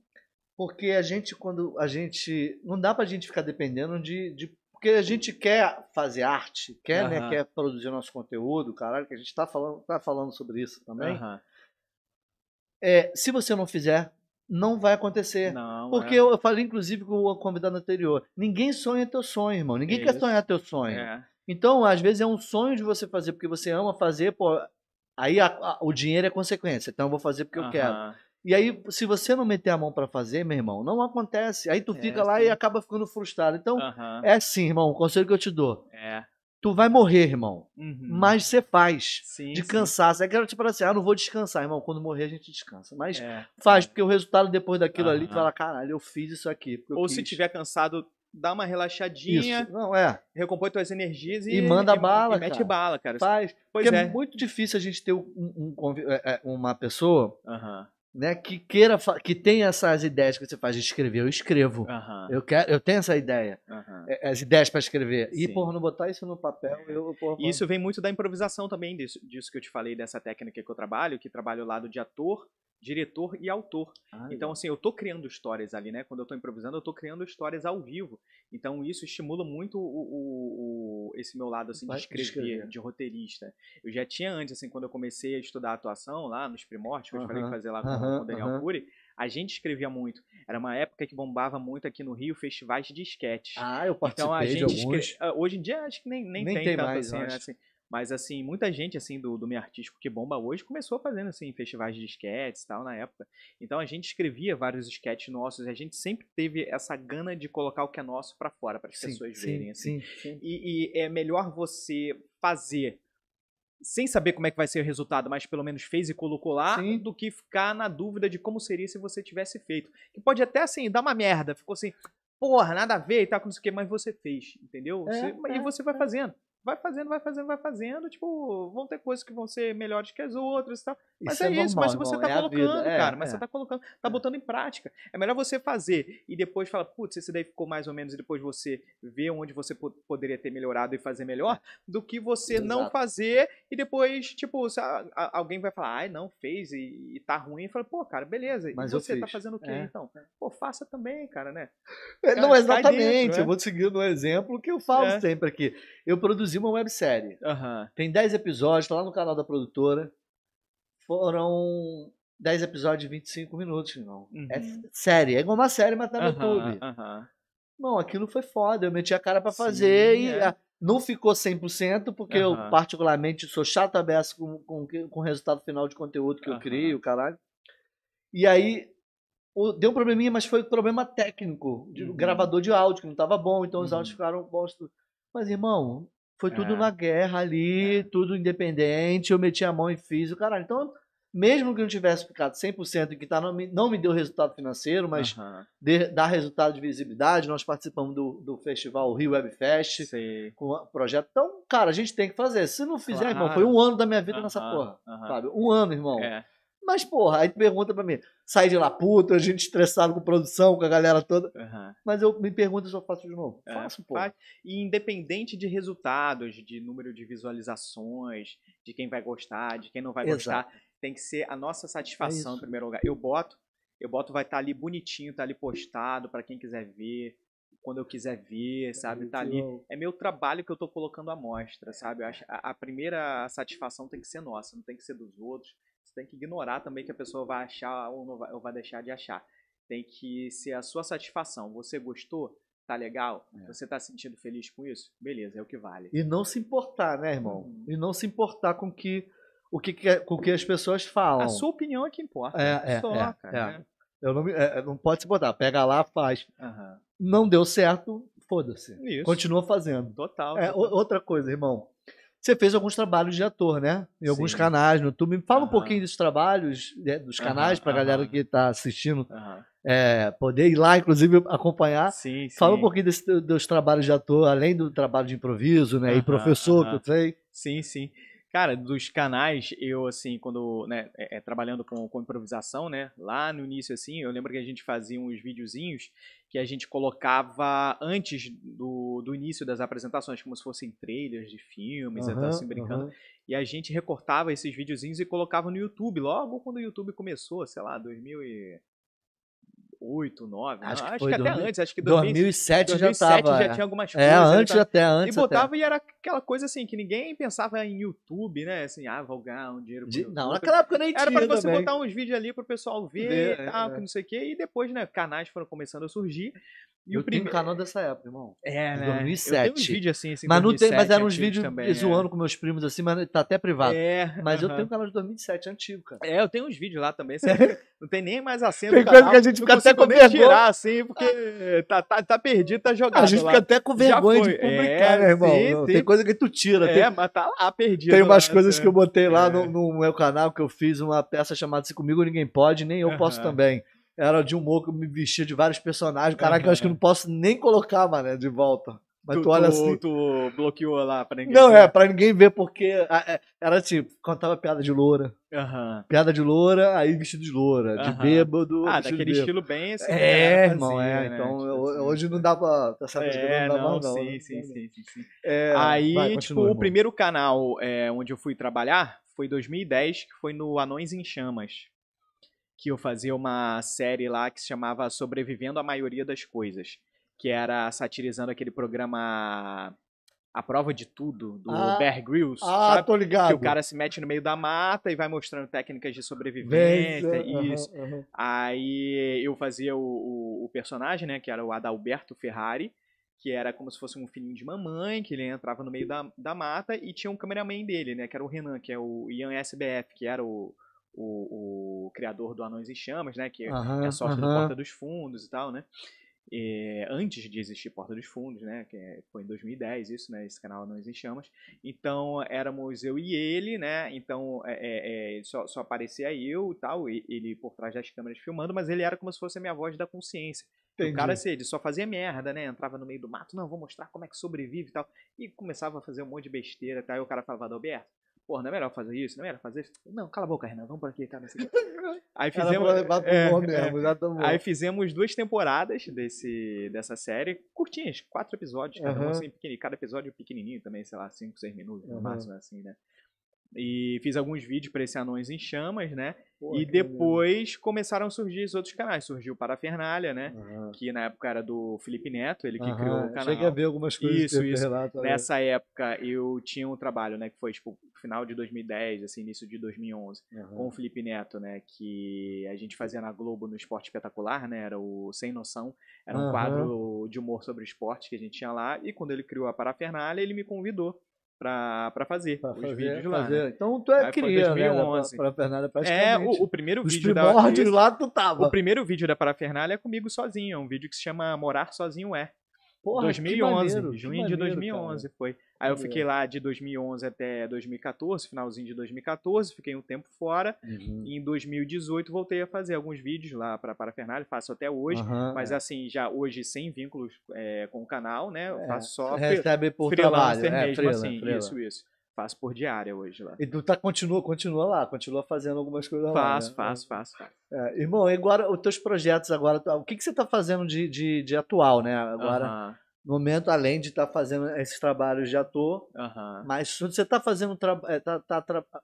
Porque a gente, quando a gente. Não dá pra gente ficar dependendo de. de porque a gente quer fazer arte, quer, uh -huh. né? Quer produzir nosso conteúdo, caralho, que a gente tá falando, tá falando sobre isso também. Uh -huh é, se você não fizer, não vai acontecer. Não, Porque é. eu, eu, falei, inclusive, com o convidado anterior: ninguém sonha teu sonho, irmão. Ninguém Isso. quer sonhar teu sonho. É. Então, às vezes, é um sonho de você fazer porque você ama fazer, pô, aí a, a, o dinheiro é consequência. Então, eu vou fazer porque uh -huh. eu quero. E aí, se você não meter a mão para fazer, meu irmão, não acontece. Aí tu é, fica é, lá sim. e acaba ficando frustrado. Então, uh -huh. é sim, irmão, o conselho que eu te dou. É. Tu vai morrer, irmão. Uhum. Mas você faz. Sim, de cansaço. É que ela te tipo assim: ah, não vou descansar, irmão. Quando morrer, a gente descansa. Mas é, faz, porque o resultado depois daquilo uhum. ali, tu fala: caralho, eu fiz isso aqui. Ou se tiver cansado, dá uma relaxadinha. Isso. Não, é. Recompõe tuas energias e. E manda e, bala. E mete cara. bala, cara. Faz. Pois porque é. é muito difícil a gente ter um, um, é, é, uma pessoa né, que queira que tenha essas ideias que você faz de escrever, eu escrevo. Eu quero, eu tenho essa ideia. É, as ideias para escrever. Sim. E porra, não botar isso no papel, eu porra, E isso vem muito da improvisação também disso, disso que eu te falei dessa técnica que eu trabalho, que trabalho o lado de ator diretor e autor. Ah, então, assim, eu tô criando histórias ali, né? Quando eu tô improvisando, eu tô criando histórias ao vivo. Então, isso estimula muito o, o, o esse meu lado, assim, de escrever, escrever, de roteirista. Eu já tinha antes, assim, quando eu comecei a estudar atuação lá nos primórdios, que uh -huh. eu falei que fazer lá com, uh -huh, o Daniel uh Cury, a gente escrevia muito. Era uma época que bombava muito aqui no Rio festivais de esquete. Ah, eu participei então, a gente de alguns. Escre... Ah, hoje em dia, acho que nem, nem, nem tem, tem tanto mais, assim, né? assim mas, assim, muita gente, assim, do, do meio artístico que bomba hoje começou fazendo, assim, festivais de esquetes e tal, na época. Então, a gente escrevia vários esquetes nossos e a gente sempre teve essa gana de colocar o que é nosso para fora, para as pessoas sim, verem, assim. Sim, sim. E, e é melhor você fazer sem saber como é que vai ser o resultado, mas pelo menos fez e colocou lá, Sim. do que ficar na dúvida de como seria se você tivesse feito. Que pode até, assim, dar uma merda. Ficou assim, porra, nada a ver e tal, com isso que, mas você fez, entendeu? É, você, é, e você vai é. fazendo vai fazendo, vai fazendo, vai fazendo. Tipo, vão ter coisas que vão ser melhores que as outras e tal. Mas isso é, é normal, isso, mas você tá é colocando, é, cara. Mas é. você tá colocando, tá é. botando em prática. É melhor você fazer e depois falar, putz, esse daí ficou mais ou menos, e depois você vê onde você poderia ter melhorado e fazer melhor, do que você Exato. não fazer e depois, tipo, alguém vai falar, ai, não, fez e, e tá ruim. E fala, pô, cara, beleza. Mas e você tá fazendo o quê, é. então? Pô, faça também, cara, né? Cara, não, exatamente. Dentro, né? eu vou seguir no exemplo que eu falo sempre aqui eu produzi uma websérie. Uhum. Tem 10 episódios, tá lá no canal da produtora. Foram 10 episódios de 25 minutos, irmão. É uhum. É série. É igual uma série, mas tá no uhum, YouTube. Uhum. Bom, aquilo foi foda. Eu meti a cara para fazer Sim, e é. Ah, não ficou 100%, porque eu, particularmente, sou chato aberto com, com, com o resultado final de conteúdo que eu criei, o caralho. E aí, deu um probleminha, mas foi um problema técnico, de uhum. gravador de áudio, que não estava bom, então os áudios uhum. ficaram bons. Mas, irmão, foi tudo é. na guerra ali, é. tudo independente, eu meti a mão e fiz o caralho. Então, mesmo que não tivesse ficado 100% e que tá, não, me, não me deu resultado financeiro, mas de, dá resultado de visibilidade, nós participamos do, do festival Rio Web Fest, Sim. com o projeto. Então, cara, a gente tem que fazer. Se não fizer, claro. irmão, foi um ano da minha vida nessa porra, sabe? Um ano, irmão. É. Mas, porra, aí pergunta pra mim, sai de lá puto, a gente estressado com produção, com a galera toda. Uhum. Mas eu me pergunto se eu faço de novo. É, faço, pô. E independente de resultados, de número de visualizações, de quem vai gostar, de quem não vai Exato. gostar, tem que ser a nossa é satisfação é em primeiro lugar. Eu boto, eu boto vai estar tá ali bonitinho, tá ali postado para quem quiser ver quando eu quiser ver, é, sabe? Tá ali. É meu trabalho que eu tô colocando à mostra, sabe? A, a primeira satisfação tem que ser nossa, não tem que ser dos outros tem que ignorar também que a pessoa vai achar ou, vai, ou vai deixar de achar. Tem que ser a sua satisfação. Você gostou? Tá legal? É. Você tá sentindo feliz com isso? Beleza, é o que vale. E não se importar, né, irmão? Uhum. E não se importar com que o que, é, com que as pessoas falam. A sua opinião é que importa. É, é, é, é. Né? Eu não, é, é, não pode se importar Pega lá, faz. Uhum. Não deu certo, foda-se. Continua fazendo. Total. É, total. outra coisa, irmão. Você fez alguns trabalhos de ator, né? Em Sim. alguns canais no YouTube. fala uhum. um pouquinho desses trabalhos, né, dos canais, uhum, para a galera que está assistindo. É, poder ir lá, inclusive, acompanhar. Sim, sim. Fala um pouquinho desse, dos trabalhos de ator, além do trabalho de improviso, né? e professor, uh que eu sei. Sim, sim. Cara, dos canais, eu, assim, quando, né, é, é, trabalhando com, com improvisação, né? Lá no início, assim, eu lembro que a gente fazia uns videozinhos que a gente colocava antes do, do início das apresentações, como se fossem trailers de filmes, uhum, assim, brincando. Uhum. E a gente recortava esses videozinhos e colocava no YouTube, logo quando o YouTube começou, sei lá, 2000 e... 2008, 2009. Acho, que, acho que, até 2000, antes, acho que 2007, 2007 já tava. 2007 já é. tinha algumas é, coisas. É, antes tava, até, antes E botava até. e era aquela coisa assim, que ninguém pensava em YouTube, né? Assim, ah, vou ganhar um dinheiro. De, não, naquela época nem tinha Era pra você também. botar uns vídeos ali pro pessoal ver, ver é, e tal, é, é. não sei o quê. E depois, né, canais foram começando a surgir. E eu o prime... canal dessa época, irmão. É, né? 2007. Eu tenho uns vídeos assim, assim mas, 2007, mas eram uns vídeos também, é. zoando é. com meus primos, assim, mas tá até privado. É, mas uh -huh. eu tenho um canal de 2007 é antigo, cara. É, eu tenho uns vídeos lá também. (laughs) não tem nem mais acento Tem coisa canal, que a gente fica até com vergonha. tirar, assim, porque ah. tá, tá, tá perdido, tá jogado A gente lá. fica até com vergonha de é, publicar, é, né, irmão? Sim, não, Tem coisa que tu tira. É, tem... mas tá lá perdido. Tem umas lá, coisas né? que eu botei lá no, no, meu canal, que eu fiz uma peça chamada Se Comigo Ninguém Pode, nem eu posso também era de humor que eu me vestia de vários personagens. Caraca, uhum. eu acho que eu não posso nem colocar, mano, de volta. Mas tu, tu olha tu, assim. Tu bloqueou lá pra ninguém Não, ver. é, pra ninguém ver, porque é, era tipo, contava piada de loura. Uhum. Piada de loura, aí vestido de loura, uhum. de bêbado. Ah, daquele estilo bem assim. É, né, irmão, é. Né? Então tipo assim. hoje né. não dá pra. Tá certo, é, não dá não, não. Sim, né? sim, sim. sim, sim. É, aí, vai, tipo, irmão. o primeiro canal é, onde eu fui trabalhar foi 2010, que foi no Anões em Chamas que eu fazia uma série lá que se chamava Sobrevivendo à Maioria das Coisas, que era satirizando aquele programa A Prova de Tudo, do ah, Bear Grylls. Ah, sabe? tô ligado. Que o cara se mete no meio da mata e vai mostrando técnicas de sobrevivência, Vence. É, isso. Uhum, uhum. Aí eu fazia o, o, o personagem, né, que era o Adalberto Ferrari, que era como se fosse um filhinho de mamãe, que ele entrava no meio da, da mata e tinha um cameraman dele, né, que era o Renan, que é o Ian SBF, que era o, o, o criador do Anões e Chamas, né? Que é sócio aham. do Porta dos Fundos e tal, né? E, antes de existir Porta dos Fundos, né? Que é, foi em 2010 isso, né? Esse canal Anões em Chamas. Então, éramos eu e ele, né? Então, é, é, é só, só, aparecia eu e tal, ele por trás das câmeras filmando, mas ele era como se fosse a minha voz da consciência. Entendi. O cara, assim, ele só fazia merda, né? Entrava no meio do mato, não, vou mostrar como é que sobrevive e tal. E começava a fazer um monte de besteira, tá? E o cara falava, Adalberto, Pô, não é melhor fazer isso? Não é melhor fazer isso? Não, cala a boca, Renan, vamos por aqui, cara. Assim. (laughs) Aí fizemos. É, é, mesmo, é, aí fizemos duas temporadas desse, dessa série, curtinhas, quatro episódios, cada uhum. um assim, pequenininho. Cada episódio pequenininho também, sei lá, cinco, seis minutos, no máximo, assim, né? E fiz alguns vídeos para esse Anões em Chamas, né? Pô, e depois legal. começaram a surgir os outros canais. Surgiu o Parafernália, né? Uhum. Que na época era do Felipe Neto, ele que uhum. criou o canal. Cheguei a ver algumas coisas. Isso, isso. Relato, né? Nessa época eu tinha um trabalho, né? Que foi, tipo, final de 2010, assim, início de 2011. Uhum. Com o Felipe Neto, né? Que a gente fazia na Globo no Esporte Espetacular, né? Era o Sem Noção. Era um quadro de humor sobre esporte que a gente tinha lá. E quando ele criou a Parafernália, ele me convidou para fazer pra os fazer, vídeos lá. Fazer. Né? Então tu é criança, para né, Pra, pra Fernanda É, o, o primeiro os vídeo da, lá tu tava. O primeiro vídeo da Parafernália é comigo sozinho, é um vídeo que se chama Morar Sozinho É. Porra, 2011, maneiro, junho maneiro, de 2011 cara. foi. Aí eu fiquei lá de 2011 até 2014, finalzinho de 2014, fiquei um tempo fora. Uhum. E em 2018 voltei a fazer alguns vídeos lá para para faço até hoje, uhum, mas é. assim, já hoje sem vínculos é, com o canal, né? Eu é, faço só Recebe por trabalho, é, mesmo, assim, frila. isso, isso. Faço por diária hoje lá. E tu tá, continua, continua lá, continua fazendo algumas coisas faço, lá. Né? Faço, faço, É, irmão, agora os teus projetos agora, tá, o que, que você tá fazendo de, de, de atual, né? Agora, uh -huh. no momento, além de estar tá fazendo esses trabalhos de ator, uh -huh. mas você tá fazendo, é, tá, tá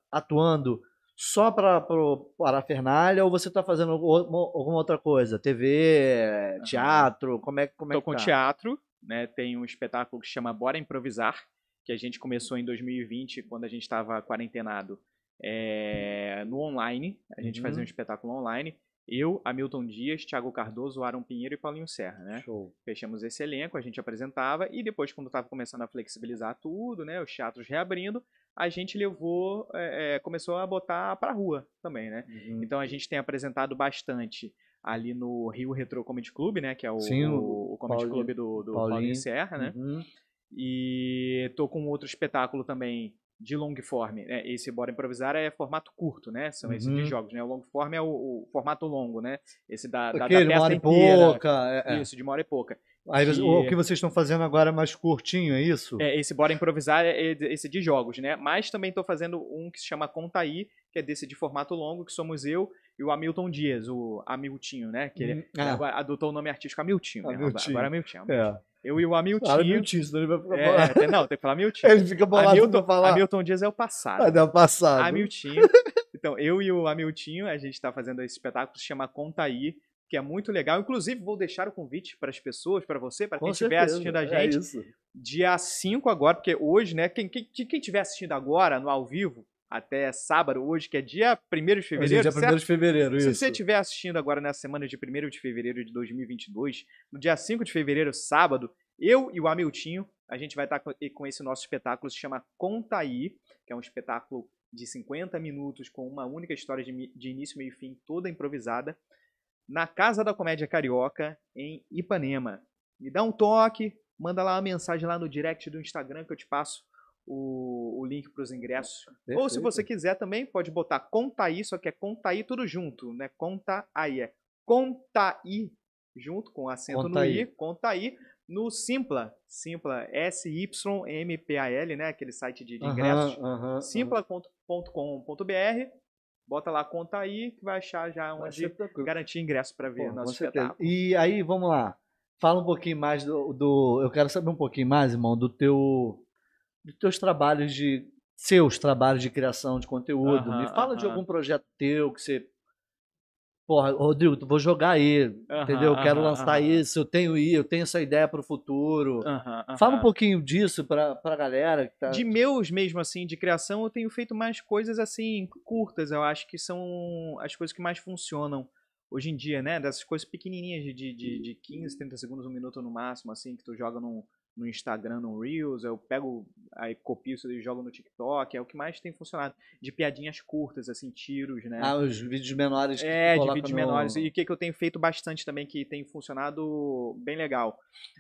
atuando só para para a ou você está fazendo alguma outra coisa? TV, é, teatro, como é, como é Tô que tá? com teatro, né? Tem um espetáculo que chama Bora Improvisar, que a gente começou em 2020, quando a gente estava quarentenado, é, no online. A gente uhum. fazia um espetáculo online. Eu, Hamilton Dias, Thiago Cardoso, Aaron Pinheiro e Paulinho Serra, né? Show. Fechamos esse elenco, a gente apresentava e depois, quando estava começando a flexibilizar tudo, né? Os teatros reabrindo, a gente levou, é, começou a botar para rua também, né? Uhum. Então a gente tem apresentado bastante ali no Rio Retro Comedy Club, né? Que é o, Sim, o, o Comedy Paulinho, Club do, do Paulinho. Paulinho Serra, né? Uhum. E tô com outro espetáculo também de long form. Né? Esse Bora Improvisar é formato curto, né? São uhum. esses de uhum. jogos, né? O long form é o, o formato longo, né? Esse da, da, Aquele, da peça inteira. E pouca, é, é, Isso, de uma hora e pouca. Aí, O que vocês estão fazendo agora é mais curtinho, é isso? É, esse Bora Improvisar é, é esse de jogos, né? Mas também estou fazendo um que se chama Contaí, que é desse de formato longo, que somos eu e o Hamilton Dias, o Amiltinho, né? Que ele hum, é. é. adotou o nome artístico Hamiltinho, né? Hamiltinho. Né? Agora Hamiltinho. Hamiltinho. É. Eu e o Hamilton. Fala senão ele vai ficar é, bolado. É, não, tem que falar Hamilton. Ele fica bolado Hamilton, falar. Hamilton Dias é o passado. Ah, é o passado. Hamilton. então, eu e o Hamilton, a gente está fazendo esse espetáculo que se chama Contaí, que é muito legal. Inclusive, vou deixar o convite para as pessoas, para você, para quem estiver assistindo a é gente. É isso. Dia 5 agora, porque hoje, né, quem, quem, quem estiver assistindo agora, no ao vivo, até sábado, hoje, que é dia 1 de fevereiro. Hoje é dia 1 de fevereiro, isso. Se você estiver assistindo agora nessa semana de 1 de fevereiro de 2022, no dia 5 de fevereiro, sábado, eu e o Amiltinho, a gente vai estar com esse nosso espetáculo, se chama Conta Aí, que é um espetáculo de 50 minutos, com uma única história de, de início, meio e fim, toda improvisada, na Casa da Comédia Carioca, em Ipanema. Me dá um toque, manda lá uma mensagem lá no direct do Instagram que eu te passo o, o link para os ingressos. Perfeito. Ou se você quiser também, pode botar Contaí, só que é Contaí tudo junto, né? aí é Contaí, junto com acento no I, conta aí no Simpla, Simpla, S-Y-M-P-A-L, né? Aquele site de, de ingressos, uhum, uhum, simpla.com.br, Bota lá conta aí que vai achar já onde garantir ingresso para ver Pô, nosso espetáculo. E aí, vamos lá. Fala um pouquinho mais do, do, Eu quero saber um pouquinho mais, irmão, do teu dos teus trabalhos de seus trabalhos de criação de conteúdo. Me fala de algum projeto teu que você Porra, Rodrigo, vou jogar aí, uhum, entendeu? Quero lançar isso, eu tenho isso, eu tenho essa ideia para o futuro. Fala um pouquinho disso para pra galera. Tá... De meus mesmo, assim, de criação, eu tenho feito mais coisas, assim, curtas. Eu acho que são as coisas que mais funcionam hoje em dia, né? Dessas coisas pequenininhas de, de, de 15, 30 segundos, um minuto no máximo, assim, que tu joga num, no Instagram, no Reels, eu pego, aí copio isso e jogo no TikTok, é o que mais tem funcionado. De piadinhas curtas, assim, tiros, né? Ah, os vídeos menores que É, de vídeos no... menores. E o que, que eu tenho feito bastante também, que tem funcionado bem legal.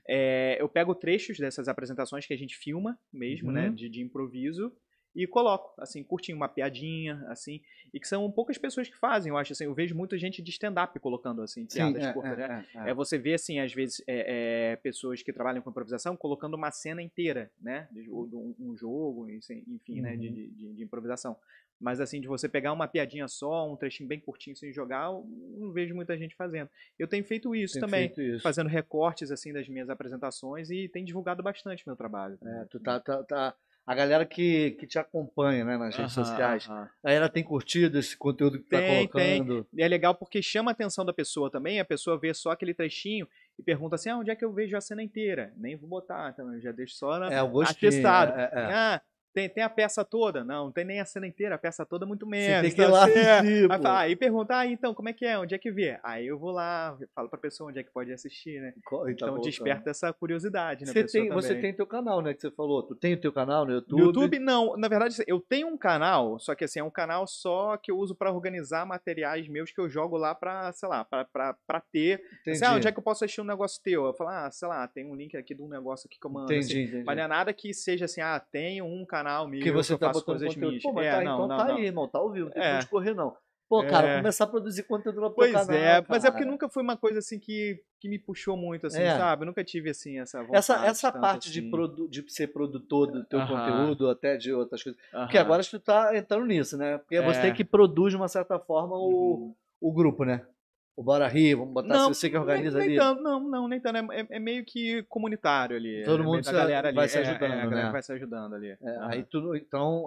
É, eu pego trechos dessas apresentações que a gente filma mesmo, né? uhum. né? De, de improviso e coloco, assim, curtinho, uma piadinha, assim, e que são poucas pessoas que fazem, eu acho, assim, eu vejo muita gente de stand-up colocando, assim, piadas Sim, é, curtas, é, né? É, é, é. é você vê, assim, às vezes, é, pessoas que trabalham com improvisação colocando uma cena inteira, né, de, um, um jogo, enfim, né, uhum. né, de, de, de improvisação. Mas assim, de você pegar uma piadinha só, um trechinho bem curtinho sem jogar, não vejo muita gente fazendo. Eu tenho feito isso tenho também, feito isso. fazendo recortes assim das minhas apresentações e tem divulgado bastante meu trabalho. É, tu né? tá, tá, tá, a galera que, que te acompanha né, nas redes sociais. Uhum. A galera tem curtido esse conteúdo que tá tem, tá colocando. Tem. E é legal porque chama a atenção da pessoa também, a pessoa vê só aquele trechinho e pergunta assim: ah, onde é que eu vejo a cena inteira? Nem vou botar, então eu já deixo só na, é, gostinho, atestado. É, é. Ah, tem, tem a peça toda? Não, não tem nem a cena inteira, a peça toda é muito menos. Você tem que ir tá lá assistir, aí, fala, aí pergunta, ah, então, como é que é? Onde é que vê? Aí eu vou lá, falo pra pessoa onde é que pode assistir, né? Corre, tá então desperta essa curiosidade, né? Você tem, você tem teu canal, né? Que você falou, tu tem o teu canal no YouTube? No YouTube, não. Na verdade, eu tenho um canal, só que assim, é um canal só que eu uso pra organizar materiais meus que eu jogo lá pra, sei lá, pra, pra, pra ter. Entendi. Tipo assim, ah, onde é que eu posso assistir um negócio teu? Eu falo, ah, sei lá, tem um link aqui de um negócio aqui que eu mando. Assim. Entendi, assim. entendi. Mas não é nada que seja assim, ah, tem um canal canal meu, que você que tá faço coisas conteúdo. minhas. Pô, mas é, tá, não, então não, tá não. aí, irmão, tá ao vivo, não tem é. como não. Pô, é. cara, é. começar a produzir conteúdo lá pro pois canal. Pois é, cara. mas é porque nunca foi uma coisa assim que, que me puxou muito, assim, é. sabe? Eu nunca tive, assim, essa vontade. Essa, essa parte assim. de, produ de ser produtor do teu uh -huh. conteúdo, até de outras coisas. Uh -huh. Porque agora tu tá entrando nisso, né? Porque é você que produz, de uma certa forma, o, uh uhum. -huh. o grupo, né? o bora Rio, vamos botar não, você que organiza nem, nem ali. Tanto, não, não, nem tanto. É, é, é meio que comunitário ali. Todo é, mundo se, galera ali, vai se é, ajudando. É, a galera né? vai se ajudando ali. É, aí tu, então,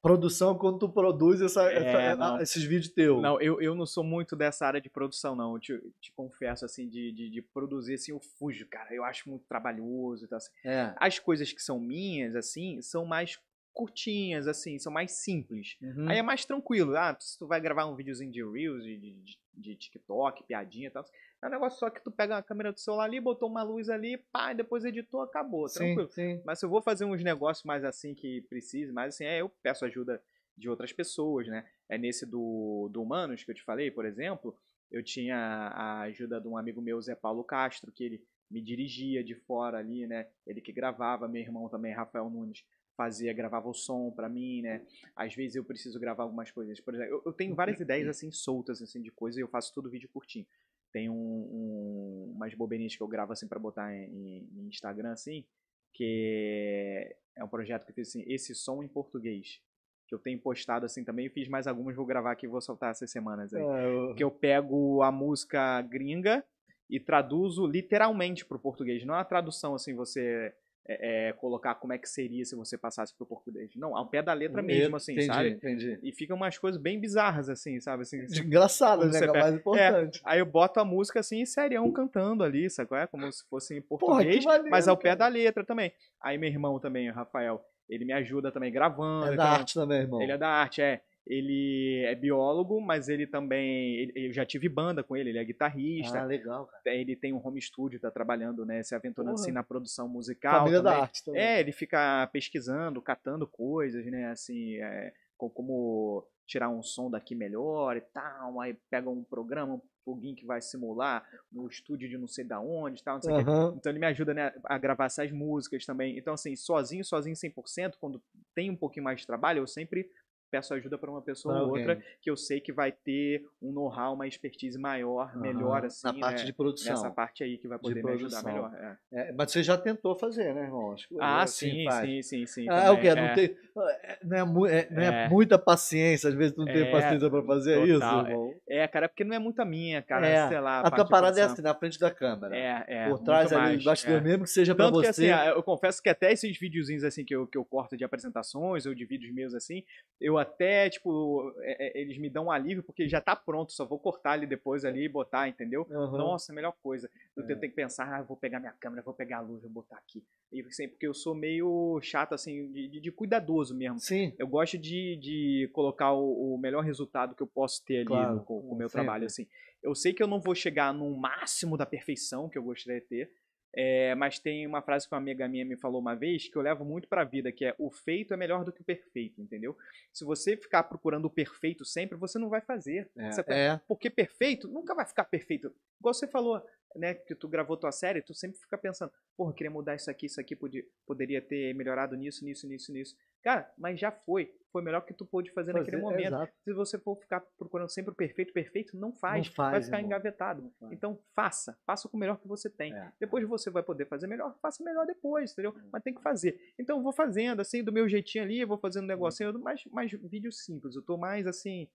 produção, quando tu produz essa, essa, esses vídeos teus. Não, eu, eu não sou muito dessa área de produção, não. Eu te, te confesso, assim, de, de, de, produzir, assim, eu fujo, cara. Eu acho muito trabalhoso e tal. Assim. As coisas que são minhas, assim, são mais curtinhas, assim, são mais simples. Uhum. Aí é mais tranquilo. Ah, se tu vai gravar um videozinho de Reels, de, de, de TikTok, piadinha e tal. É um negócio só que tu pega a câmera do celular ali, botou uma luz ali, pá, e depois editou, acabou, sim, tranquilo. Sim. Mas se eu vou fazer uns negócios mais assim que precise, mais assim, é, eu peço ajuda de outras pessoas, né? É nesse do, do Humanos que eu te falei, por exemplo, eu tinha a ajuda de um amigo meu, Zé Paulo Castro, que ele me dirigia de fora ali, né? Ele que gravava, meu irmão também, Rafael Nunes, fazia, gravava o som para mim, né? Às vezes eu preciso gravar algumas coisas. Por exemplo, eu, eu tenho várias ideias assim soltas assim de coisa e eu faço todo vídeo curtinho. Tem um, um, umas bobeirinhas que eu gravo assim para botar em, em, Instagram assim, que é um projeto que fiz assim, esse som em português. Que eu tenho postado assim também, fiz mais algumas, vou gravar aqui, vou soltar essas semanas aí. É, eu... Que eu pego a música gringa e traduzo literalmente pro português. Não é uma tradução assim, você é, é, colocar como é que seria se você passasse pro português. Não, ao pé da letra mesmo, assim, entendi, sabe? Entendi. E ficam umas coisas bem bizarras, assim, sabe? Assim, assim Engraçadas, né? Que é mais é, importante. É, aí eu boto a música, assim, e serião cantando ali, sabe? É como se fosse em português, Porra, mas ao cara. pé da letra também. Aí meu irmão também, o Rafael, ele me ajuda também gravando. É da também. arte também, irmão. Ele é da arte, é. Ele é biólogo, mas ele também. Ele, eu já tive banda com ele, ele é guitarrista. Ah, legal, cara. Ele tem um home studio, tá trabalhando, né? Se aventurando Porra. assim na produção musical. Família também. da arte também. É, ele fica pesquisando, catando coisas, né? Assim, é, como tirar um som daqui melhor e tal. Aí pega um programa, um plugin que vai simular no estúdio de não sei da onde e tal, uhum. Então ele me ajuda né, a gravar essas músicas também. Então, assim, sozinho, sozinho 100%, quando tem um pouquinho mais de trabalho, eu sempre peço ajuda para uma pessoa ou outra que eu sei que vai ter um know-how, uma expertise maior, uhum. melhor assim. Na parte né? de produção. Nessa parte aí que vai poder me ajudar melhor. É. É, mas você já tentou fazer, né, irmão? Acho que, ah, assim sim, sim, sim, sim, Ah, é o quê? Não, tem, não, é, é não é, é, muita paciência, às vezes não tem paciência para fazer total, isso, irmão. É, cara, porque não é muito a minha, cara, sei lá. A, a tua parada é assim, na frente da câmera. É, é. Por trás ali, embaixo do mesmo que seja para você. assim, eu confesso que até esses videozinhos assim que eu, que eu corto de apresentações ou de vídeos meus assim, eu até, tipo, é, é, eles me dão um alívio porque já tá pronto, só vou cortar ali depois ali e botar, entendeu? Uhum. Nossa, melhor coisa. é. eu tenho que pensar, ah, vou pegar minha câmera, vou pegar a luz, vou botar aqui. E, assim, porque eu sou meio chato, assim, de, de cuidadoso mesmo. Sim. Eu gosto de, de colocar o, o melhor resultado que eu posso ter ali claro. no, com o meu Sempre. trabalho, assim. Eu sei que eu não vou chegar no máximo da perfeição que eu gostaria de ter, é, mas tem uma frase que uma amiga minha me falou uma vez que eu levo muito para a vida, que é o feito é melhor do que o perfeito, entendeu? Se você ficar procurando o perfeito sempre, você não vai fazer. É, tá é. Porque perfeito nunca vai ficar perfeito. Igual você falou, né, que tu gravou tua série, tu sempre fica pensando, porra, queria mudar isso aqui, isso aqui podia, poderia ter melhorado nisso, nisso, nisso, nisso. Cara, mas já foi. Foi melhor que tu pôde fazer, fazer naquele momento. Se você for ficar procurando sempre o perfeito, perfeito, não faz. Não faz vai ficar irmão. engavetado. Então faça. Faça com o melhor que você tem. É. Depois você vai poder fazer melhor, faça melhor depois, entendeu? É. Mas tem que fazer. Então eu vou fazendo, assim, do meu jeitinho ali, vou fazendo um uhum. negocinho, eu mais, mais vídeo simples. Eu tô mais assim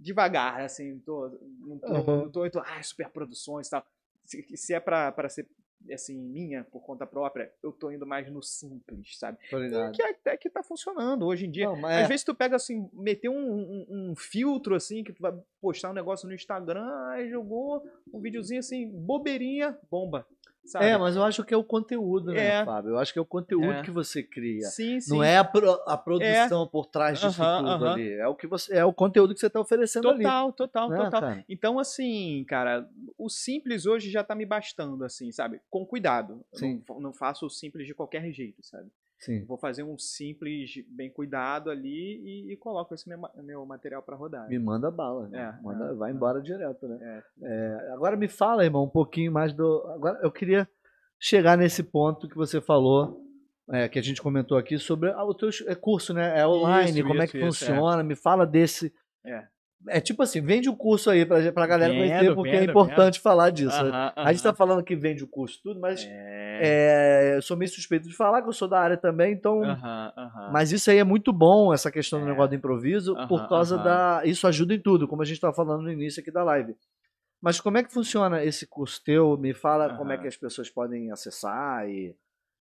devagar, assim, tô, não tô, uhum. não tô, tô, tô ah, super produções e tal se, se é para ser assim, minha, por conta própria, eu tô indo mais no simples, sabe? que até que tá funcionando hoje em dia. Não, mas... Às é. vezes tu pega assim, meter um, um, um, filtro assim, que tu vai postar um negócio no Instagram, aí jogou um videozinho assim, bobeirinha, bomba. Sabe? É, mas eu acho que é o conteúdo, né, é. Fábio? Eu acho que é o conteúdo é. que você cria. Sim, sim. Não é a, pro, a produção é. por trás disso tudo ali. É o, que você, é o conteúdo que você está oferecendo total, ali. Total, total, né, total. Então, assim, cara, o simples hoje já está me bastando, assim, sabe? Com cuidado. Não, não, faço o simples de qualquer jeito, sabe? Sim. Vou fazer um simples, bem cuidado ali e, e coloco esse meu, meu material para rodar. Me manda bala, né? É, manda, é, vai é. embora é. direto, né? É. É, agora me fala, irmão, um pouquinho mais do. Agora eu queria chegar nesse ponto que você falou, que a gente comentou aqui sobre ah, o teu curso, né? É online, isso, como isso, é que isso, funciona? Me fala desse. É tipo assim, vende o curso aí pra, pra galera vendo, conhecer, porque é vendo, é importante vendo. falar disso. Né? A gente tá falando que vende o curso tudo, mas é. É, eu sou meio suspeito de falar que eu sou da área também, então. mas isso aí é muito bom, essa questão do é. negócio do improviso, por causa da. Isso ajuda em tudo, como a gente tava falando no início aqui da live. Mas como é que funciona esse curso teu? Me fala como é que as pessoas podem acessar e.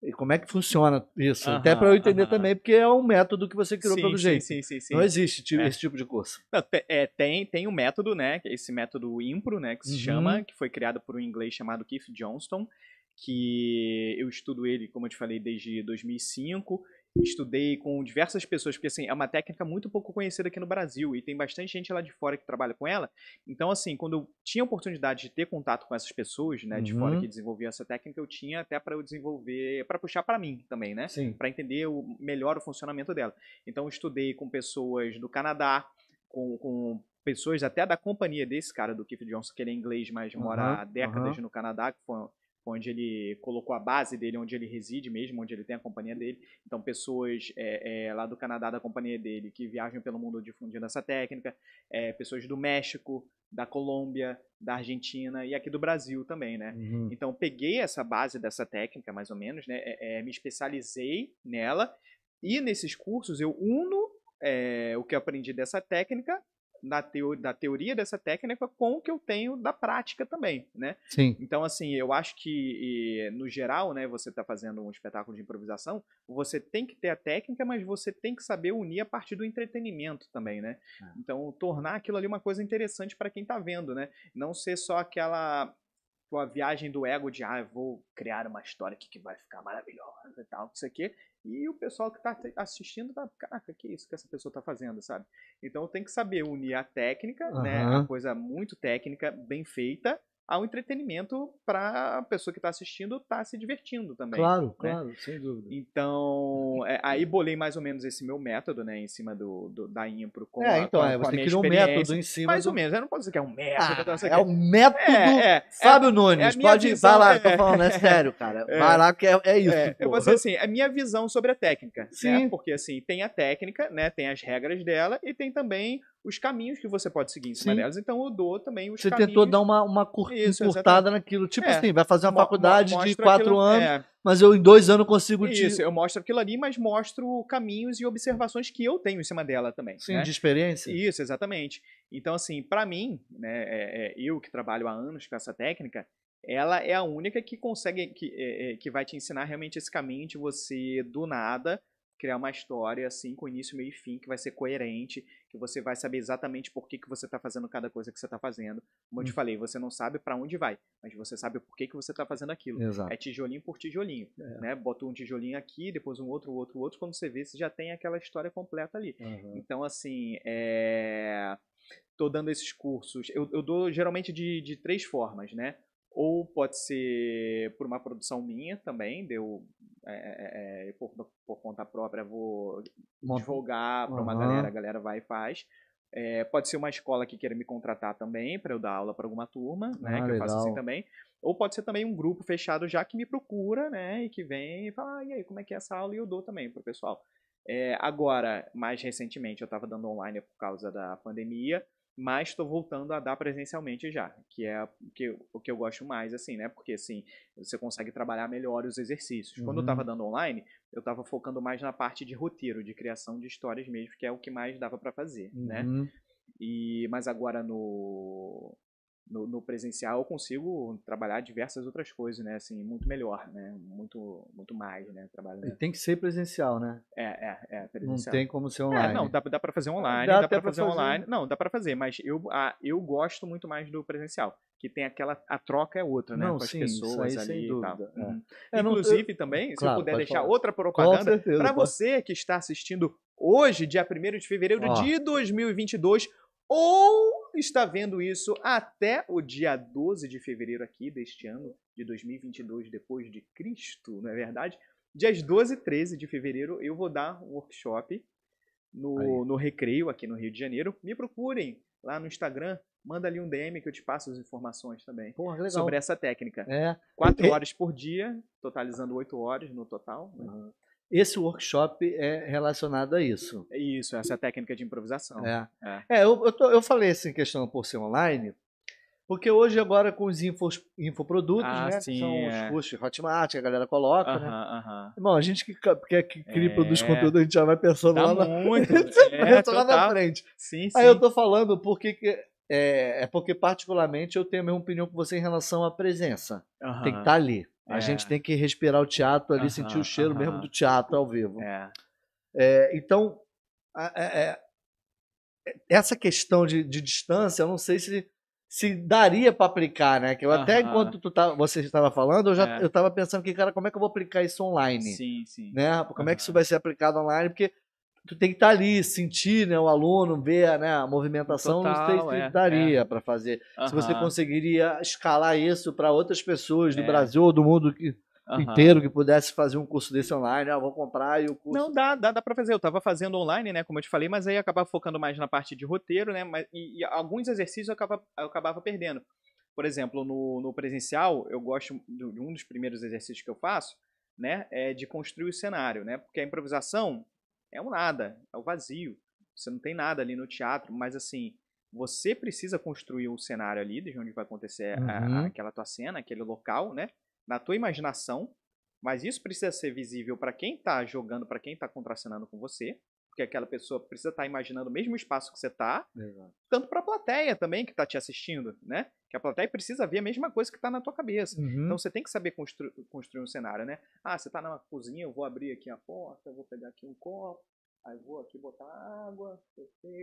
E como é que funciona isso? Até para eu entender também, porque é um método que você criou sim, pelo sim, jeito. Sim, sim, sim. Não existe tipo, é. esse tipo de curso. é, tem, tem um método, né? É esse método Impro, né? Que se uhum. chama, que foi criado por um inglês chamado Keith Johnston, que eu estudo ele, como eu te falei, desde 2005 estudei com diversas pessoas, porque assim, é uma técnica muito pouco conhecida aqui no Brasil e tem bastante gente lá de fora que trabalha com ela. Então, assim, quando eu tinha oportunidade de ter contato com essas pessoas, né, de uhum. fora que desenvolviam essa técnica, eu tinha até para eu desenvolver, para puxar para mim também, né? Para entender o, melhor o funcionamento dela. Então, eu estudei com pessoas do Canadá, com, com pessoas até da companhia desse cara, do Keith Johnson, que ele é inglês, mas uhum. mora há décadas uhum. no Canadá, que foi onde ele colocou a base dele, onde ele reside mesmo, onde ele tem a companhia dele. Então, pessoas é, é, lá do Canadá, da companhia dele, que viajam pelo mundo difundindo essa técnica, é, pessoas do México, da Colômbia, da Argentina e aqui do Brasil também, né? Uhum. Então, peguei essa base dessa técnica, mais ou menos, né? É, é, me especializei nela e nesses cursos eu uno é, o que eu aprendi dessa técnica da, teo, da teoria dessa técnica com o que eu tenho da prática também, né? Sim. Então, assim, eu acho que, no geral, né, você está fazendo um espetáculo de improvisação, você tem que ter a técnica, mas você tem que saber unir a partir do entretenimento também, né? Ah. Então, tornar aquilo ali uma coisa interessante para quem está vendo, né? Não ser só aquela Tipo, a viagem do ego de, ah, eu vou criar uma história aqui que vai ficar maravilhosa e tal, isso aqui. E o pessoal que tá assistindo tá, caraca, que isso que essa pessoa tá fazendo, sabe? Então tem que saber unir a técnica, uhum. né? A coisa muito técnica, bem feita, a um entretenimento para a pessoa que está assistindo estar tá se divertindo também. Claro, né? claro, sem dúvida. Então, é, aí bolei mais ou menos esse meu método, né, em cima do, do da Impro com é, a, então, com, é, você com a criou um método em cima Mais do... ou menos, eu não posso dizer que é um método. Ah, é o é um método é, é, é Fábio é, Nunes, pode visão, vai lá, é, tô falando, é sério, cara, (laughs) é. vai lá que é, isso. É, eu vou dizer assim, é minha visão sobre a técnica, né? Sim. Né? porque assim, tem a técnica, né, tem as regras dela e tem também os caminhos que você pode seguir em cima Sim. delas. Então eu dou também os você caminhos. Você tentou dar uma, uma cur... Isso, encurtada naquilo. Tipo é. assim, vai fazer uma mo faculdade de quatro aquilo... anos, é. mas eu em dois anos consigo... Isso, te... eu mostro aquilo ali, mas mostro caminhos e observações que eu tenho em cima dela também. Sim, né? de experiência. Isso, exatamente. Então assim, para mim, né, é, é, eu que trabalho há anos com essa técnica, ela é a única que consegue, que, é, é, que vai te ensinar realmente esse caminho de você, do nada criar uma história assim com início, meio e fim que vai ser coerente, que você vai saber exatamente por que, que você está fazendo cada coisa que você está fazendo. Como eu te hum. falei, você não sabe para onde vai, mas você sabe por que, que você está fazendo aquilo. Exato. É tijolinho por tijolinho, é. né? Bota um tijolinho aqui, depois um outro, outro, outro, quando você vê, você já tem aquela história completa ali. Uhum. Então, assim, é... tô dando esses cursos. Eu, eu dou geralmente de, de três formas, né? ou pode ser por uma produção minha também, deu é, é, é por, por, conta própria vou divulgar para uma uhum. galera, a galera vai e faz. É, pode ser uma escola que queira me contratar também para eu dar aula para alguma turma, né? Ah, que eu faço assim também. Ou pode ser também um grupo fechado já que me procura, né? E que vem e fala, ah, e aí, como é que é essa aula? E eu dou também para o pessoal. É, agora, mais recentemente, eu estava dando online por causa da pandemia mas estou voltando a dar presencialmente já, que é o que, o que eu gosto mais, assim, né? Porque, assim, você consegue trabalhar melhor os exercícios. Uhum. Quando eu estava uhum. dando online, eu estava focando mais na parte de roteiro, de criação de histórias mesmo, que é o que mais dava para fazer, né? uhum. né? E, mas agora no, no, no, presencial eu consigo trabalhar diversas outras coisas, né? Assim, muito melhor, né? Muito, muito mais, né? Trabalho, né? tem que ser presencial, né? É, é, é presencial. Não tem como ser é, online. É, não, dá, dá para fazer online, dá, dá para fazer, fazer, online. Não, dá para fazer, mas eu, a, eu gosto muito mais do presencial. Que tem aquela. A troca é outra, né? Não, Com as sim, pessoas isso aí, ali e tal. É. Uhum. é Inclusive, eu, também, se claro, eu puder deixar falar. outra propaganda para você que está assistindo hoje, dia 1 de fevereiro Ó. de 2022, ou está vendo isso até o dia 12 de fevereiro aqui deste ano de 2022 depois de Cristo, não é verdade? Dias 12 e 13 de fevereiro eu vou dar um workshop no, no Recreio aqui no Rio de Janeiro. Me procurem lá no Instagram, manda ali um DM que eu te passo as informações também Porra, sobre essa técnica. É. Quatro (laughs) horas por dia, totalizando oito horas no total. Uhum. Né? Esse workshop é relacionado a isso. É isso, é essa é a técnica de improvisação. É, é. é eu, eu, tô, eu, falei questão por ser online, porque hoje agora com os infos, infoprodutos, ah, né? Sim, é. que são é. os cursos Hotmart a galera coloca, uh -huh, né? Uh -huh. Irmão, a gente que quer é que cria é, produz conteúdo, a gente já vai pensando tá lá muito, (laughs) na... é, lá na tá. frente. Sim, Aí eu tô falando porque que... É, porque particularmente eu tenho a mesma opinião que você em relação à presença. Tem que estar tá ali. A gente é. tem que respirar o teatro ali, uh -huh, sentir o cheiro uh -huh. mesmo do teatro ao vivo. É. É, então, essa questão de, de, distância, eu não sei se, se daria para aplicar, né? Que eu uh -huh. até enquanto tu tá, você estava falando, eu já é. eu estava pensando que, cara, como é que eu vou aplicar isso online? Sim, sim. Né? Como uh -huh. é que isso vai ser aplicado online? Porque tu tem que estar tá ali, sentir né, o aluno, ver né, a movimentação, Total, não sei se é, daria tá é. para fazer. Se você conseguiria escalar isso para outras pessoas do é. Brasil ou do mundo que, inteiro que pudesse fazer um curso desse online, ah, vou comprar e o curso... Não, dá, dá, dá para fazer. Eu estava fazendo online, né, como eu te falei, mas aí eu acabava focando mais na parte de roteiro, né, mas, e, e alguns exercícios eu acabava, eu acabava perdendo. Por exemplo, no, no presencial, eu gosto de um dos primeiros exercícios que eu faço, né, é de construir o cenário, né, porque a improvisação é um nada, é o um vazio. Você não tem nada ali no teatro, mas assim, você precisa construir um cenário ali de onde vai acontecer uhum. a, aquela tua cena, aquele local, né? Na tua imaginação, mas isso precisa ser visível para quem está jogando, para quem está contracenando com você, porque aquela pessoa precisa estar tá imaginando o mesmo espaço que você está, tanto para a plateia também que está te assistindo, né? Que a plateia precisa ver a mesma coisa que está na tua cabeça. Uhum. Então você tem que saber constru construir um cenário, né? Ah, você está na cozinha, eu vou abrir aqui a porta, eu vou pegar aqui um copo, aí vou aqui botar água,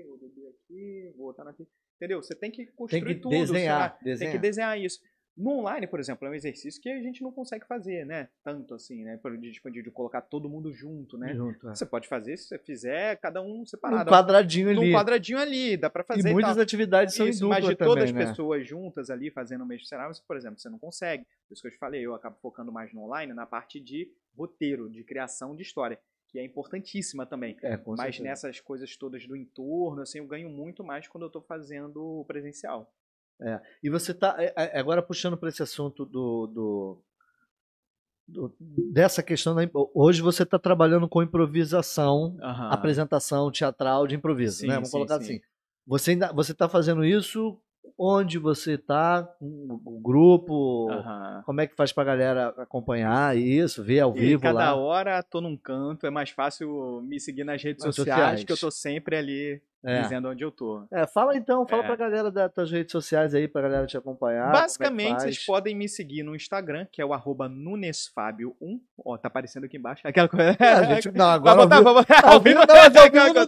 vou beber aqui, vou botar aqui. Entendeu? Você tem que construir tem que tudo, desenhar, desenhar, Tem que desenhar isso. No online, por exemplo, é um exercício que a gente não consegue fazer, né? Tanto assim, né? Por de, tipo, de, de colocar todo mundo junto, né? Junto, é. Você pode fazer se você fizer cada um separado. Um quadradinho ali. Um quadradinho ali, dá para fazer. E muitas tal. atividades são Isso, em Mas de também, todas as né? pessoas juntas ali fazendo o mesmo cenário, por exemplo, você não consegue. Por isso que eu te falei, eu acabo focando mais no online, na parte de roteiro, de criação de história que é importantíssima também. É, mas nessas coisas todas do entorno, assim, eu ganho muito mais quando eu estou fazendo presencial. É. E você está é, é, agora puxando para esse assunto do, do, do, dessa questão da, hoje você está trabalhando com improvisação, uhum. apresentação teatral de improviso, né? sim, né? Vamos sim, colocar sim. assim. Você ainda você está fazendo isso onde você está, o grupo, uhum. como é que faz para a galera acompanhar isso, ver ao e vivo cada lá? Cada hora estou num canto, é mais fácil me seguir nas redes sociais, sociais, que eu estou sempre ali é. dizendo onde eu tô. É, fala então, fala é. pra galera das tuas redes sociais aí, pra galera te acompanhar. É Basicamente, é vocês podem me seguir no Instagram, que é o arroba NunesFábio1. Ó, tá aparecendo aqui embaixo. Aquela coisa. É, a gente, não, agora. Vai botar, vamos, ao vivo,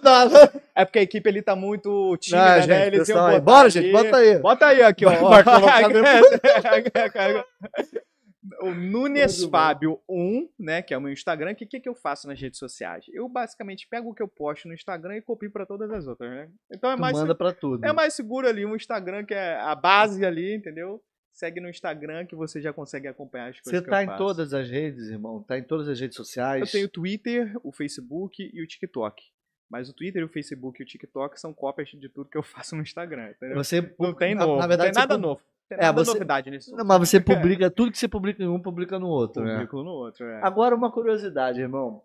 tá. É porque a equipe ali tá muito tímida, não, né? gente, Eles pessoal, botar bora, gente, bota aí. Bota aí aqui, ó. ó. (laughs) o Nunes Fábio 1, né, que é o meu Instagram, o que, que, que eu faço nas redes sociais? Eu basicamente pego o que eu posto no Instagram e copio para todas as outras, né? Então é tu mais manda para tudo. É mais seguro ali um Instagram que é a base ali, entendeu? Segue no Instagram que você já consegue acompanhar as coisas. Você tá em todas as redes, irmão? Tá em todas as redes sociais? Eu tenho o Twitter, o Facebook e o TikTok. Mas o Twitter, o Facebook e o TikTok são cópias de tudo que eu (laughs) faço no Instagram. Entendeu? Você não tem novo. Na, verdade, não tem nada novo tem é, nada é, você, novidade nisso. Não, mas você (laughs) publica, tudo que você publica em um, publica no outro. Publica né? no outro, é. Agora, uma curiosidade, irmão.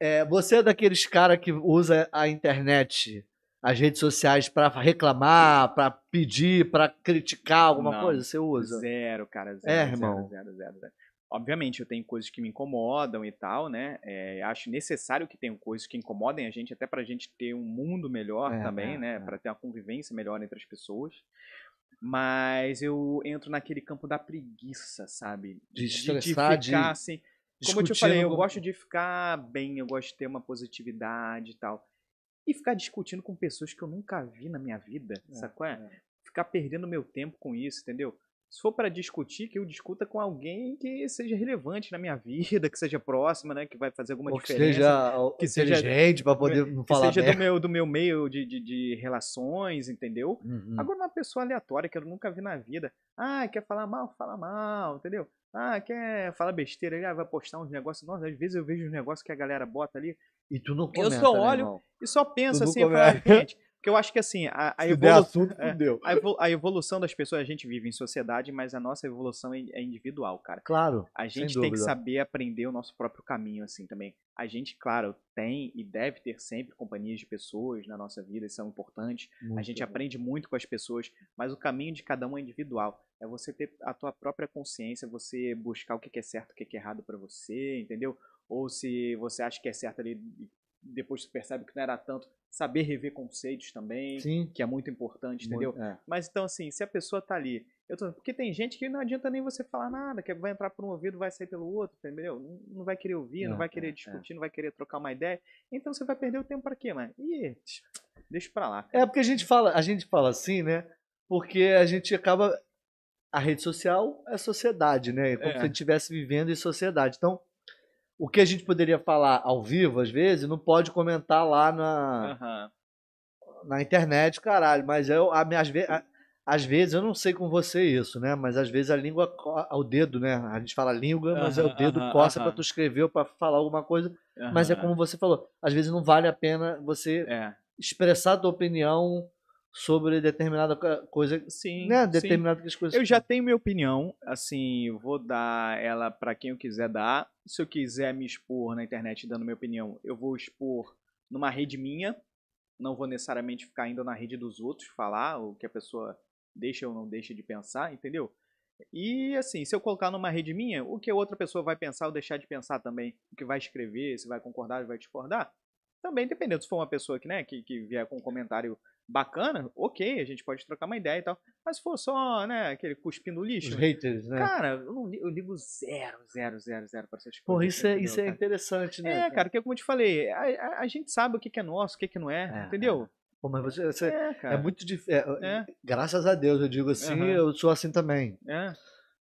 É, você é daqueles cara que usa a internet, as redes sociais para reclamar, para pedir, para criticar alguma não, coisa? Você usa? Zero, cara. Zero, é, irmão. Zero, zero, zero, Obviamente, eu tenho coisas que me incomodam e tal, né? É, acho necessário que tenham coisas que incomodem a gente, até pra gente ter um mundo melhor é, também, é, né? É. Pra ter uma convivência melhor entre as pessoas. Mas eu entro naquele campo da preguiça, sabe? De estressar, de, ficar, de... Assim, como eu te falei, eu gosto de ficar bem, eu gosto de ter uma positividade e tal. E ficar discutindo com pessoas que eu nunca vi na minha vida, é, sacou? É? Ficar perdendo meu tempo com isso, entendeu? se for para discutir, que eu discuta com alguém que seja relevante na minha vida, que seja próxima, né? Que vai fazer alguma Ou diferença. Seja que seja gente para poder não que falar. Que seja do meu, do meu meio de, de, de relações, entendeu? Uhum. Agora, uma pessoa aleatória que eu nunca vi na vida. Ah, quer falar mal? Fala mal, entendeu? Ah, quer falar besteira? Ele ah, vai postar uns negócios. Nossa, às vezes eu vejo uns negócios que a galera bota ali. E tu não comenta, Eu só né, olho né, e só penso assim, falo, ah, gente, porque eu acho que assim, a, a, evolu... assunto, é, a, evolu... a, evolução das pessoas, a gente vive em sociedade, mas a nossa evolução é, é individual, cara. Claro. A gente tem dúvida. que saber aprender o nosso próprio caminho, assim, também. A gente, claro, tem e deve ter sempre companhias de pessoas na nossa vida, isso é importante. Muito a gente bom. aprende muito com as pessoas, mas o caminho de cada um é individual. É você ter a tua própria consciência, você buscar o que é certo, o que é errado para você, entendeu? Ou se você acha que é certo ali depois você percebe que não era tanto. Saber rever conceitos também, Sim. que é muito importante, entendeu? Muito, é. Mas então, assim, se a pessoa tá ali. Eu tô, porque tem gente que não adianta nem você falar nada, que vai entrar por um ouvido, vai sair pelo outro, entendeu? Não vai querer ouvir, é, não vai querer é, discutir, é. não vai querer trocar uma ideia. Então você vai perder o tempo para quê, mano? Ih, deixa para lá. É porque a gente fala, a gente fala assim, né? Porque a gente acaba a rede social é sociedade, né? É como é. se a gente estivesse vivendo em sociedade. Então, o que a gente poderia falar ao vivo, às vezes, não pode comentar lá na, uhum. na internet, caralho. Mas eu, a, às, ve, a, às vezes, eu não sei com você isso, né? Mas às vezes a língua, o dedo, né? A gente fala língua, mas é o dedo uhum, coça uhum. para tu escrever ou para falar alguma coisa. Mas é como você falou, às vezes não vale a pena você é. expressar a tua opinião sobre determinada coisa. Sim. Né? Determinadas sim. coisas. Eu já tenho minha opinião, assim, vou dar ela para quem eu quiser dar. Se eu quiser me expor na internet dando minha opinião, eu vou expor numa rede minha. Não vou necessariamente ficar indo na rede dos outros falar o que a pessoa deixa ou não deixa de pensar, entendeu? E assim, se eu colocar numa rede minha, o que outra pessoa vai pensar ou deixar de pensar também, o que vai escrever, se vai concordar, ou vai discordar, também dependendo, se for uma pessoa que, né, que, que vier com um comentário bacana, ok, a gente pode trocar uma ideia e tal. Mas se for só, né, aquele cuspindo lixo. Os haters, né? Cara, eu, não, eu ligo zero, zero, zero, zero pra essas coisas. Porra, isso, é, isso é interessante, né? É, cara, porque é como eu te falei, a, a, a, gente sabe o que, que é nosso, o que, que não é, é entendeu? É. Pô, mas você, você é, é cara. é muito difícil. É, graças a Deus, eu digo assim, uhum. eu sou assim também. É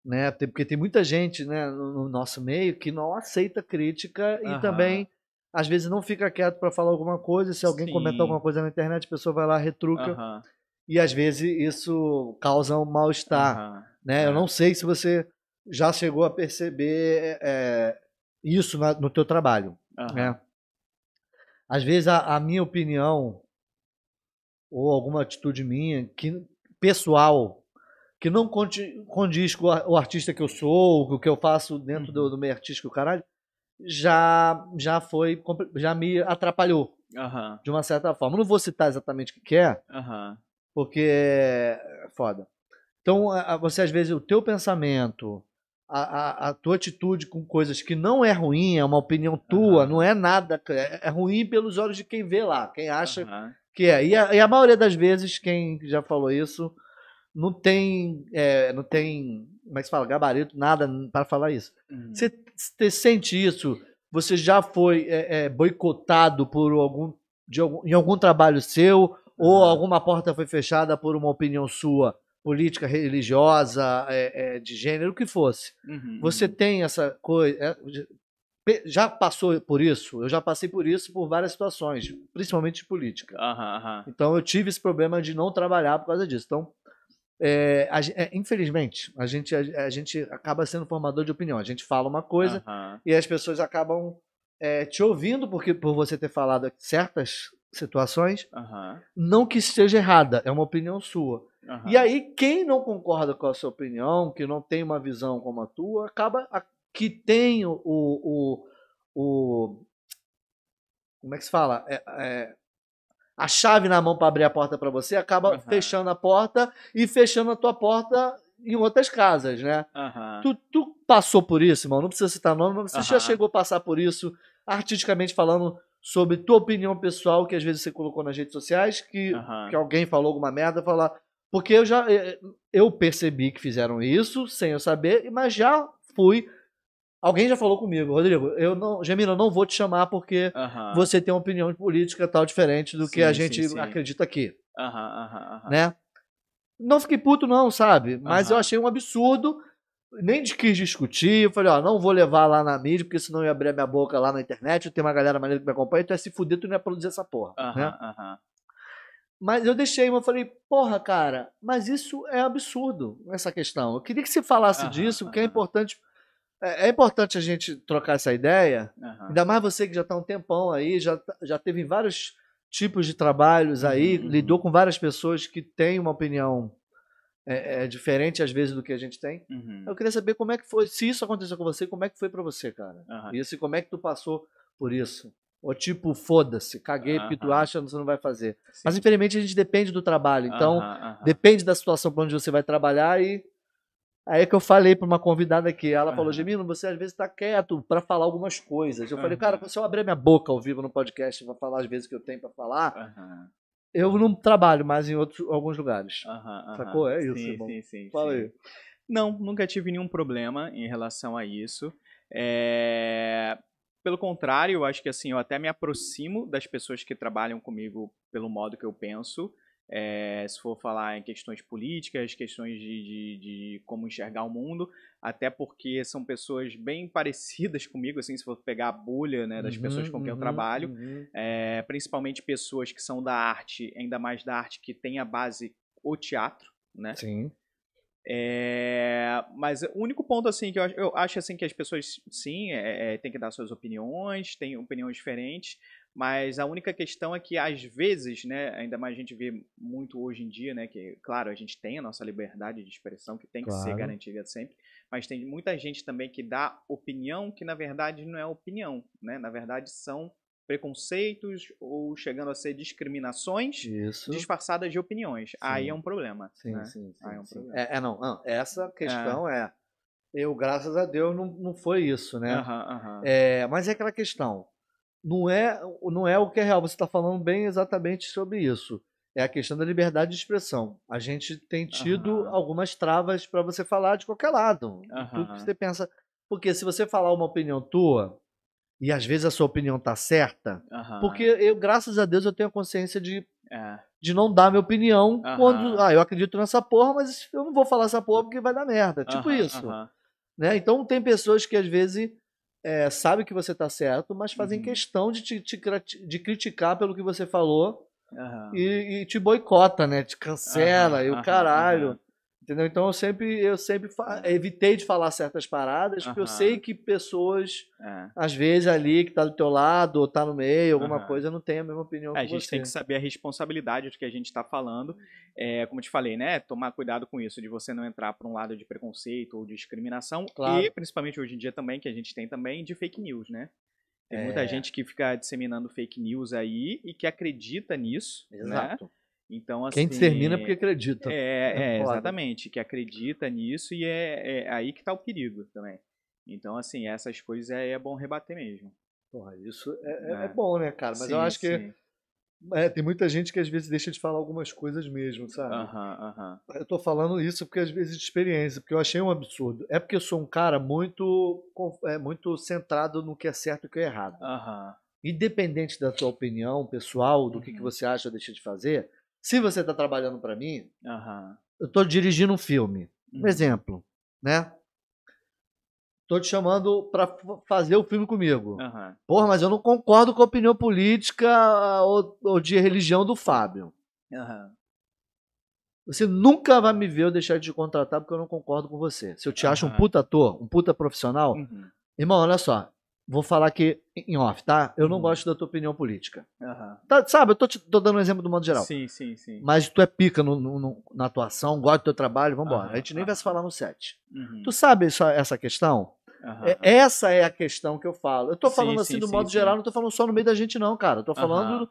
né? Porque tem muita gente né, no nosso meio que não aceita crítica uhum. e também às vezes não fica quieto para falar alguma coisa, se alguém Sim. comentar alguma coisa na internet, a pessoa vai lá, retruca. Uh -huh. E às vezes isso causa um mal-estar. Uh -huh. né? Eu é. não sei se você já chegou a perceber é, é isso na, no teu trabalho. Né? Às vezes a, a minha opinião ou alguma atitude minha que pessoal que não condiz com o artista que eu sou, o que eu faço dentro do, uhum. do meio artístico, caralho, já já foi já me atrapalhou uhum. de uma certa forma. Não vou citar exatamente o que é, uhum. porque é foda. Então você às vezes o teu pensamento, a, a, a, tua atitude com coisas que não é ruim, é uma opinião tua, uhum. não é nada, é, é, ruim pelos olhos de quem vê lá, quem acha que é. E a, e a, maioria das vezes quem já falou isso não tem é, não tem como é que se fala gabarito nada para falar isso. Uhum. Você você sente isso? Você já foi é, é, boicotado por algum, de algum, em algum trabalho seu? Ou alguma porta foi fechada por uma opinião sua? política religiosa, é, é, de gênero, o que fosse. Uhum. Você uhum. tem essa coisa. É, já passou por isso? Eu já passei por isso por várias situações, principalmente de política. Uhum, uhum. Então eu tive esse problema de não trabalhar por causa disso. Então é, a, é, infelizmente, a gente, a, a, gente acaba sendo formador de opinião. A gente fala uma coisa uhum. e as pessoas acabam é, te ouvindo porque por você ter falado certas situações, uhum. não que esteja errada, é uma opinião sua. Uhum. E aí, quem não concorda com a sua opinião, que não tem uma visão como a tua, acaba a, que tem o, o, o, o, Como é que se fala? É, é a chave na mão para abrir a porta para você, acaba uhum. fechando a porta e fechando a tua porta em outras casas, né? Uhum. Tu, tu, passou por isso, irmão? Não precisa citar nome, mas você já chegou a passar por isso, artisticamente falando, sobre tua opinião pessoal, que às vezes você colocou nas redes sociais, que, que alguém falou alguma merda, falar. Porque eu já eh, eh, eu percebi que fizeram isso, sem eu saber, mas já fui Alguém já falou comigo, Rodrigo, eu não, Gemino, eu não vou te chamar porque uh -huh. você tem uma opinião política tal diferente do sim, que a gente sim, sim. acredita aqui. Uh -huh, uh -huh, né? Não fiquei puto não, sabe? Mas eu achei um absurdo, nem quis discutir, eu falei, ó, não vou levar lá na mídia porque senão eu ia abrir a minha boca lá na internet, eu tenho uma galera maneira que me acompanha, então é se fuder, tu não ia produzir essa porra, né? Mas eu deixei, eu falei, porra, cara, mas isso é absurdo, essa questão. Eu queria que se falasse disso, porque é importante é, é importante a gente trocar essa ideia, uhum. ainda mais você que já está um tempão aí, já, tá, já teve vários tipos de trabalhos aí, uhum. lidou com várias pessoas que têm uma opinião é, é, diferente às vezes do que a gente tem. Uhum. Eu queria saber como é que foi, se isso aconteceu com você, como é que foi para você, cara? Uhum. Isso e assim, como é que tu passou por isso? Ou tipo, foda-se, caguei uhum. porque tu acha que você não vai fazer. Sim. Mas infelizmente a gente depende do trabalho, então depende da situação para onde você vai trabalhar e Aí é que eu falei para uma convidada aqui, ela ah. falou, Gemino, você às vezes está quieto para falar algumas coisas. Eu ah. falei, cara, se eu abrir minha boca ao vivo no podcast para falar as vezes que eu tenho para falar, ah. eu não trabalho mais em outros, alguns lugares. Sacou? É isso, sim, irmão. Sim, sim, Fala sim. aí. Não, nunca tive nenhum problema em relação a isso. É... Pelo contrário, eu acho que assim, eu até me aproximo das pessoas que trabalham comigo pelo modo que eu penso é, se for falar em questões políticas, questões de, de, de, como enxergar o mundo, até porque são pessoas bem (laughs) parecidas comigo, assim, se for pegar a bolha né, das uhum, pessoas com quem uhum, eu trabalho, uhum. é, principalmente pessoas que são da arte, ainda mais da arte que tem a base o teatro, né? Sim. É, mas o único ponto assim que eu, eu acho assim que as pessoas sim é, é, tem que dar suas opiniões, tem opiniões diferentes, mas a única questão é que, às vezes, né, ainda mais a gente vê muito hoje em dia, né, que, claro, a gente tem a nossa liberdade de expressão, que tem que ser garantida sempre, mas tem muita gente também que dá opinião que, na verdade, não é opinião, né? Na verdade, são preconceitos ou chegando a ser discriminações Isso. disfarçadas de opiniões. Sim. Aí é um problema. Sim, né? sim, sim, Aí é um problema. É, é não, não, essa questão é. é eu, graças a Deus, não, não foi isso, né? Uhum, uhum. É, mas é aquela questão não é, não é o que é real. Você está falando bem exatamente sobre isso. É a questão da liberdade de expressão. A gente tem tido uhum. algumas travas para você falar de qualquer lado. Uhum. Tudo que você pensa. Porque se você falar uma opinião tua, e às vezes a sua opinião tá certa, uhum. porque eu, graças a Deus, eu tenho a consciência de, é. de não dar minha opinião quando. Ah, eu acredito nessa porra, mas eu não vou falar essa porra porque vai dar merda. Tipo isso. Né? Então tem pessoas que às vezes é, sabe que você está certo, mas fazem uhum. questão de te, te, de criticar pelo que você falou uhum. e, e, te boicota, né? Te cancela uhum. e o caralho. Entendeu? Então eu sempre, eu sempre evitei de falar certas paradas, porque eu sei que pessoas, é. às vezes, ali que tá do teu lado, ou tá no meio, alguma coisa, não tem a mesma opinião. É, a gente tem que saber a responsabilidade do que a gente está falando. É, como te falei, né? Tomar cuidado com isso, de você não entrar para um lado de preconceito ou de discriminação. Claro. E principalmente hoje em dia também, que a gente tem também, de fake news, né? Tem muita é. gente que fica disseminando fake news aí e que acredita nisso. Né? Exato. Né? Então, assim, Quem determina é porque assim, acredita. É, é, é exatamente, que acredita nisso e é, é aí que está o perigo também. Então, assim, essas coisas é, é bom rebater mesmo. Porra, isso é, é, é bom, né, cara? Mas sim, eu acho que tem muita gente que às vezes deixa de falar algumas coisas mesmo, sabe? Uhum, uhum. Eu tô falando isso porque às vezes de experiência, porque eu achei um absurdo. É porque eu sou um cara muito, é, muito centrado no que é certo e o que é errado. Uhum. Independente da sua opinião pessoal, do que, que uhum. você acha ou deixa de fazer, se você está trabalhando para mim, uhum. eu estou dirigindo um filme. Um uhum. exemplo, né? Estou te chamando para fazer o filme comigo. Uhum. Porra, mas eu não concordo com a opinião política ah, ou, ou de religião do Fábio. Você nunca vai me ver eu deixar de te contratar porque eu não concordo com você. Se eu te acho um puta ator, um puta profissional, uhum. irmão, olha só, Vou falar aqui em off, tá? Eu não uhum. gosto da tua opinião política. Uhum. Tá, sabe, eu tô te tô dando um exemplo do modo geral. Sim, sim, sim. Mas tu é pica no, no, na atuação, gosta do teu trabalho, vambora. Uhum. A gente nem vai se falar no set. Uhum. Tu sabe essa, essa questão? É, essa é a questão que eu falo. Eu tô falando sim, assim sim, do sim, modo geral, não tô falando só no meio da gente, não, cara. Eu tô falando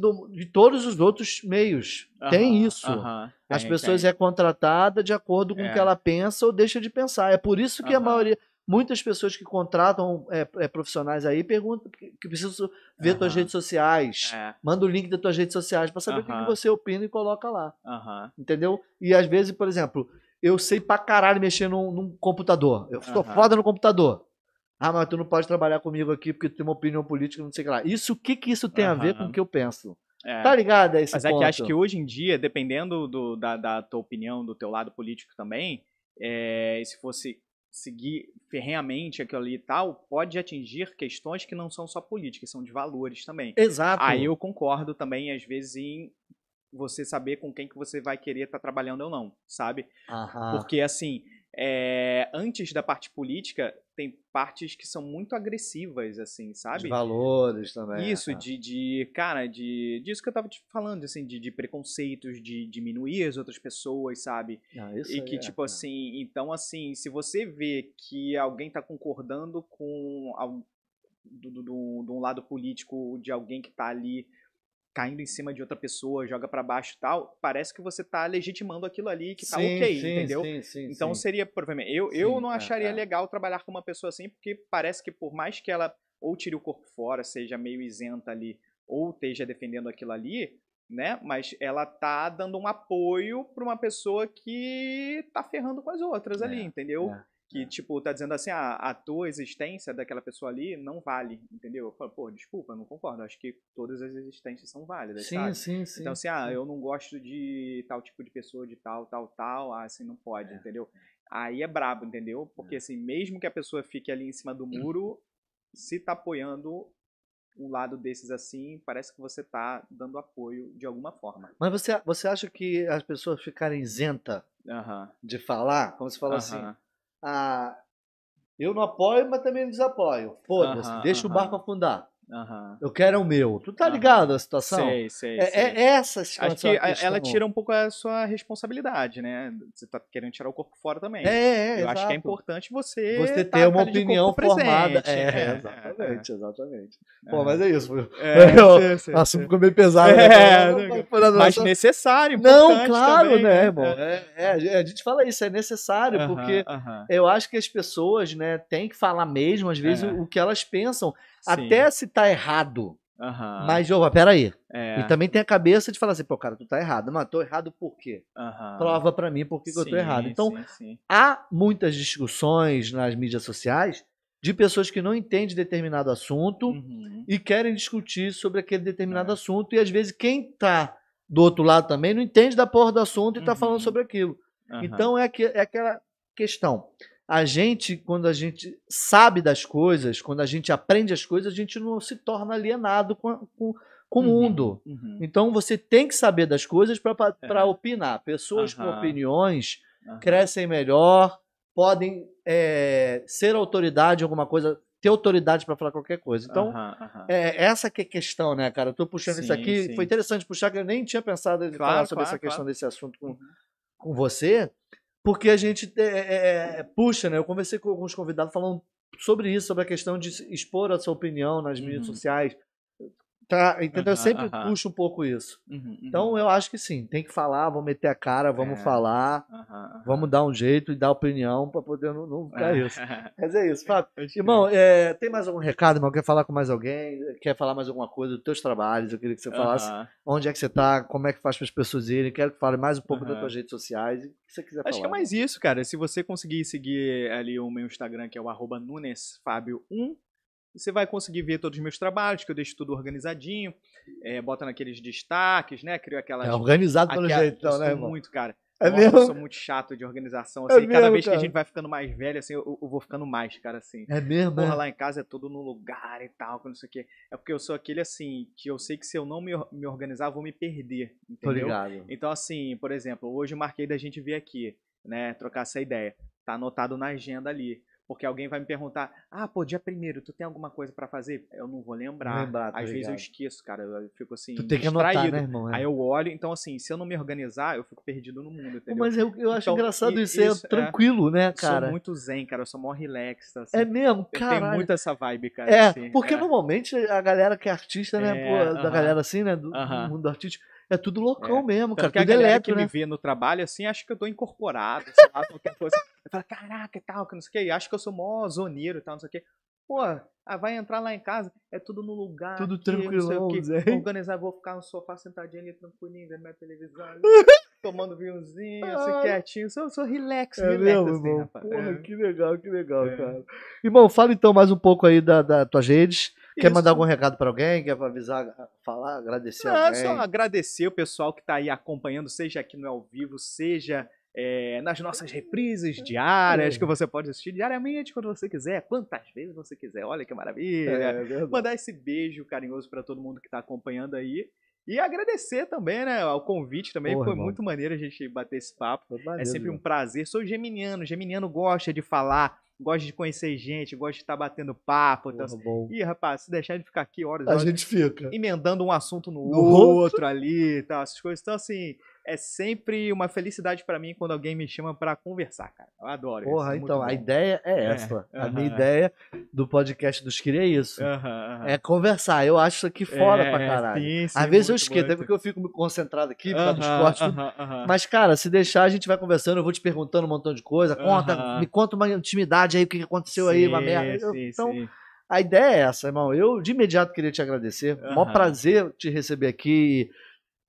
do, de todos os outros meios. Uhum, tem isso. Uhum, tem, As pessoas tem. é contratada de acordo com o é. que ela pensa ou deixa de pensar. É por isso que uhum. a maioria muitas pessoas que contratam é, é profissionais aí perguntam que preciso ver uhum. tuas redes sociais. É. Manda o link das tuas redes sociais para saber uhum. o que, que, você opina e coloca lá. Uhum. Entendeu? E às vezes, por exemplo, eu sei pra caralho mexer num, num computador. Eu sou foda no computador. Ah, mas tu não pode trabalhar comigo aqui porque tu tem uma opinião política, não sei o que lá. Isso, o que que isso tem a ver com o que eu penso? É. Tá ligado a esse Mas ponto. é que acho que hoje em dia, dependendo do, da, da tua opinião, do teu lado político também, é, se fosse seguir ferrenhamente aquilo ali e tal, pode atingir questões que não são só políticas, são de valores também. Exato. Aí eu concordo também, às vezes, em você saber com quem que você vai querer estar tá trabalhando ou não, sabe? Aham. Porque, assim, é, antes da parte política, tem partes que são muito agressivas, assim, sabe? De valores também. Isso, é, tá. de, de cara, de disso que eu tava te falando, assim, de, de preconceitos, de diminuir as outras pessoas, sabe? Ah, isso e que, é, tipo é. assim, então, assim, se você vê que alguém tá concordando com do, do, do, de um lado político de alguém que tá ali caindo tá em cima de outra pessoa, joga para baixo e tal, parece que você tá legitimando aquilo ali que tá sim, ok, sim, entendeu? Sim, então seria, provavelmente, eu, eu não é, acharia é, é. legal trabalhar com uma pessoa assim, porque parece que por mais que ela ou tire o corpo fora, seja meio isenta ali, ou esteja defendendo aquilo ali, né? Mas ela tá dando um apoio para uma pessoa que tá ferrando com as outras é, ali, entendeu? É que, é. tipo, tá dizendo assim, ah, a tua existência daquela pessoa ali não vale, entendeu? Eu falo, pô, desculpa, eu não concordo, acho que todas as existências são válidas, sim, sabe? Sim, sim, Então, assim, ah, eu não gosto de tal tipo de pessoa, de tal, tal, tal, ah, assim, não pode, é. entendeu? Aí é brabo, entendeu? Porque, é. assim, mesmo que a pessoa fique ali em cima do hum. muro, se tá apoiando um lado desses assim, parece que você tá dando apoio de alguma forma. Mas você, você acha que as pessoas ficarem isenta uh -huh. de falar? Como se fala uh -huh. assim ah, eu não apoio, mas também não desapoio. Foda-se, uh -huh, deixa uh -huh. o barco afundar. Uhum. Eu quero o meu. Tu tá ligado a à situação? Sei, sei. É, é essas Acho que a, ela tira um pouco a sua responsabilidade, né? Você tá querendo tirar o corpo fora também. É, é Eu exato. acho que é importante você. Você tá ter tá uma opinião formada. É, é, exatamente, é. exatamente. É. Pô, mas é isso. É, (laughs) eu, sei, sei, assunto ficou meio pesado. Né? É, né? mas necessário. Não, claro, também, né, né? irmão? É. a gente fala isso, é necessário, uhum, porque eu acho que as pessoas, né, têm que falar mesmo, às vezes, o que elas pensam. Sim. Até se tá errado. Uhum. Mas, opa, peraí. É. E também tem a cabeça de falar assim, pô, cara, tu tá errado. Mas tô errado por quê? Uhum. Prova para mim por que, sim, eu tô errado. Então, sim, sim. há muitas discussões nas mídias sociais de pessoas que não entendem determinado assunto uhum. e querem discutir sobre aquele determinado é. assunto. E às vezes quem tá do outro lado também não entende da porra do assunto e tá falando uhum. sobre aquilo. Então é, que, é aquela questão a gente, quando a gente sabe das coisas, quando a gente aprende as coisas, a gente não se torna alienado com, com, com uhum, o mundo. Uhum. Então você tem que saber das coisas para é. opinar. Pessoas uhum. com opiniões crescem melhor, podem é, ser autoridade em alguma coisa, ter autoridade para falar qualquer coisa. Então, É, essa que é a questão, né, cara? Eu tô puxando sim, isso aqui. Sim. Foi interessante puxar, que eu nem tinha pensado em claro, falar sobre claro, essa questão claro. desse assunto com, uhum. com você porque a gente é, é, é, puxa, né? Eu conversei com alguns convidados falando sobre isso, sobre a questão de expor a sua opinião nas uhum. mídias sociais, Tá, entendeu? Uhum, eu sempre uhum. puxo um pouco isso. Uhum, uhum, então eu acho que sim, tem que falar, vamos meter a cara, vamos é. falar, vamos dar um jeito e dar opinião para poder não, não ficar é. isso. (laughs) Mas é isso, Fábio. Irmão, é, tem mais algum recado, irmão? Quer falar com mais alguém? Quer falar mais alguma coisa dos teus trabalhos? Eu queria que você falasse onde é que você tá, como é que faz para as pessoas irem. Quero que fale mais um pouco das tuas redes sociais o que você quiser acho falar. Acho que é mais isso, cara. Se você conseguir seguir ali o meu Instagram, que é o arroba nunesfábio1, você vai conseguir ver todos os meus trabalhos, que eu deixo tudo organizadinho, é, bota naqueles destaques, né? Crio aquelas. É organizado pelo aquela, jeito, então, né? Irmão? Muito, cara. É Nossa, mesmo? Eu sou muito chato de organização, é assim. É mesmo, cada vez cara. que a gente vai ficando mais velho, assim, eu, eu vou ficando mais, cara, assim. É mesmo? Porra, é? lá em casa é tudo no lugar e tal, não sei o quê. É porque eu sou aquele, assim, que eu sei que se eu não me, me organizar, eu vou me perder, entendeu? Então, assim, por exemplo, hoje eu marquei da gente vir aqui, né, trocar essa ideia. Tá anotado na agenda ali. Porque alguém vai me perguntar: ah, pô, dia primeiro, tu tem alguma coisa para fazer? Eu não vou lembrar. lembrar tá Às vezes eu esqueço, cara. Eu fico assim, tu tem distraído. que anotar, né, irmão? É. Aí eu olho, então assim, se eu não me organizar, eu fico perdido no mundo, entendeu? Mas eu, eu então, acho engraçado isso, é isso é tranquilo, é, né, cara? Eu sou muito zen, cara. Eu sou mó relax. Tá, assim. É mesmo, cara. Tem muito essa vibe, cara. É, assim, porque é. normalmente a galera que é artista, né, é, pô, uh -huh. da galera assim, né, do, uh -huh. do mundo artístico é tudo loucão é. mesmo, cara. Porque tudo a galera eletro, que né? me vê no trabalho, assim, acho que eu tô incorporado, sei lá, qualquer coisa. Fala, caraca, tal, que não sei o que. Acho que eu sou mó zoneiro e tal, não sei o que. Pô, ah, vai entrar lá em casa, é tudo no lugar. Tudo aqui, tranquilo, não sei o que. organizar, vou ficar no sofá sentadinho ali, tranquilinho, vendo minha televisão. Ali, (laughs) tomando vinhozinho, ah. assim, quietinho. Sou, sou relax, é relax, mesmo, assim, rapaz. Porra, é. que legal, que legal, é. cara. Irmão, fala então mais um pouco aí da, da tuas redes Quer mandar algum recado para alguém? Quer avisar, falar, agradecer Não, é alguém? Só agradecer o pessoal que está aí acompanhando, seja aqui no Ao Vivo, seja é, nas nossas reprises é. diárias, é. que você pode assistir diariamente quando você quiser, quantas vezes você quiser. Olha que maravilha! É, é Mandar esse beijo carinhoso para todo mundo que está acompanhando aí. E agradecer também, né, ao convite também, Porra, foi irmão. muito maneiro a gente bater esse papo. Maneiro, é sempre um prazer. Sou geminiano, geminiano gosta de falar, gosta de conhecer gente, gosta de estar batendo papo. Então Porra, então, bom. Ih, rapaz, se deixar ele ficar aqui horas, a horas, gente fica emendando um assunto no, no outro, outro ali, tal, essas coisas. Então assim, é sempre uma felicidade para mim quando alguém me chama para conversar, cara. Eu adoro Porra, isso. É então, a ideia é, é essa. É, a minha ideia do podcast dos Cria é isso. É conversar. Eu acho isso aqui fora é, pra caralho. Sim, sim, Às vezes eu esqueço, até porque eu fico me concentrado aqui por causa do esporte. Mas, cara, se deixar, a gente vai conversando, eu vou te perguntando um montão de coisa. Conta, me conta uma intimidade aí, o que aconteceu sim, aí, uma merda. Eu, então. A ideia é essa, irmão. Eu de imediato queria te agradecer. Uhum. Mó prazer te receber aqui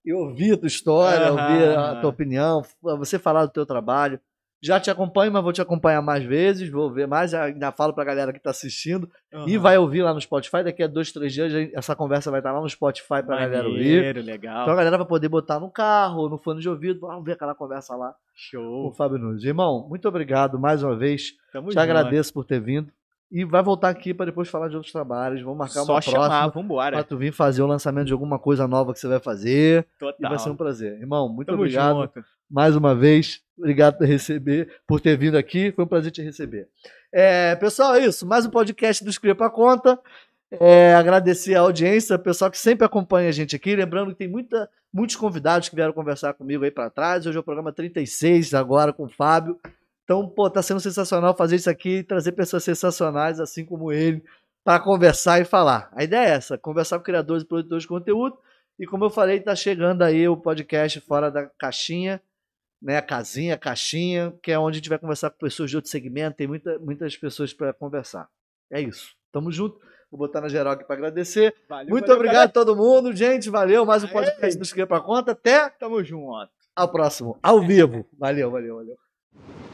eu ouvi a tua história, uhum, ouvir a tua opinião, você falar do teu trabalho. Já te acompanho, mas vou te acompanhar mais vezes, vou ver mais, ainda falo pra galera que tá assistindo. Uhum. E vai ouvir lá no Spotify, daqui a dois, três dias essa conversa vai estar tá lá no Spotify pra Maneiro, galera ouvir. legal. Então a galera vai poder botar no carro, no fone de ouvido, vamos ver aquela conversa lá. Show. Com o Fábio Nunes. Irmão, muito obrigado mais uma vez. Tamo te junto. agradeço por ter vindo. E vai voltar aqui para depois falar de outros trabalhos. Vamos marcar Só uma chamar, próxima. Só chamar, vambora. tu vir fazer o lançamento de alguma coisa nova que você vai fazer. Total. E vai ser um prazer. Irmão, muito Tamo obrigado. Junto. Mais uma vez, obrigado por receber, por ter vindo aqui. Foi um prazer te receber. É, pessoal, é isso. Mais um podcast do Escrever para Conta. É, agradecer a audiência, o pessoal que sempre acompanha a gente aqui. Lembrando que tem muita, muitos convidados que vieram conversar comigo aí para trás. Hoje é o programa 36, agora com o Fábio. Então, pô, tá sendo sensacional fazer isso aqui, trazer pessoas sensacionais, assim como ele, para conversar e falar. A ideia é essa: conversar com criadores e produtores de conteúdo. E como eu falei, tá chegando aí o podcast Fora da Caixinha, né? Casinha, Caixinha, que é onde a gente vai conversar com pessoas de outro segmento, tem muita, muitas pessoas para conversar. É isso. Tamo junto. Vou botar na geral aqui para agradecer. Valeu, Muito valeu, obrigado a todo mundo, gente. Valeu. Mais um podcast do Esquerda para Conta. Até. Tamo junto. Ao próximo. Ao vivo. Valeu, valeu, valeu.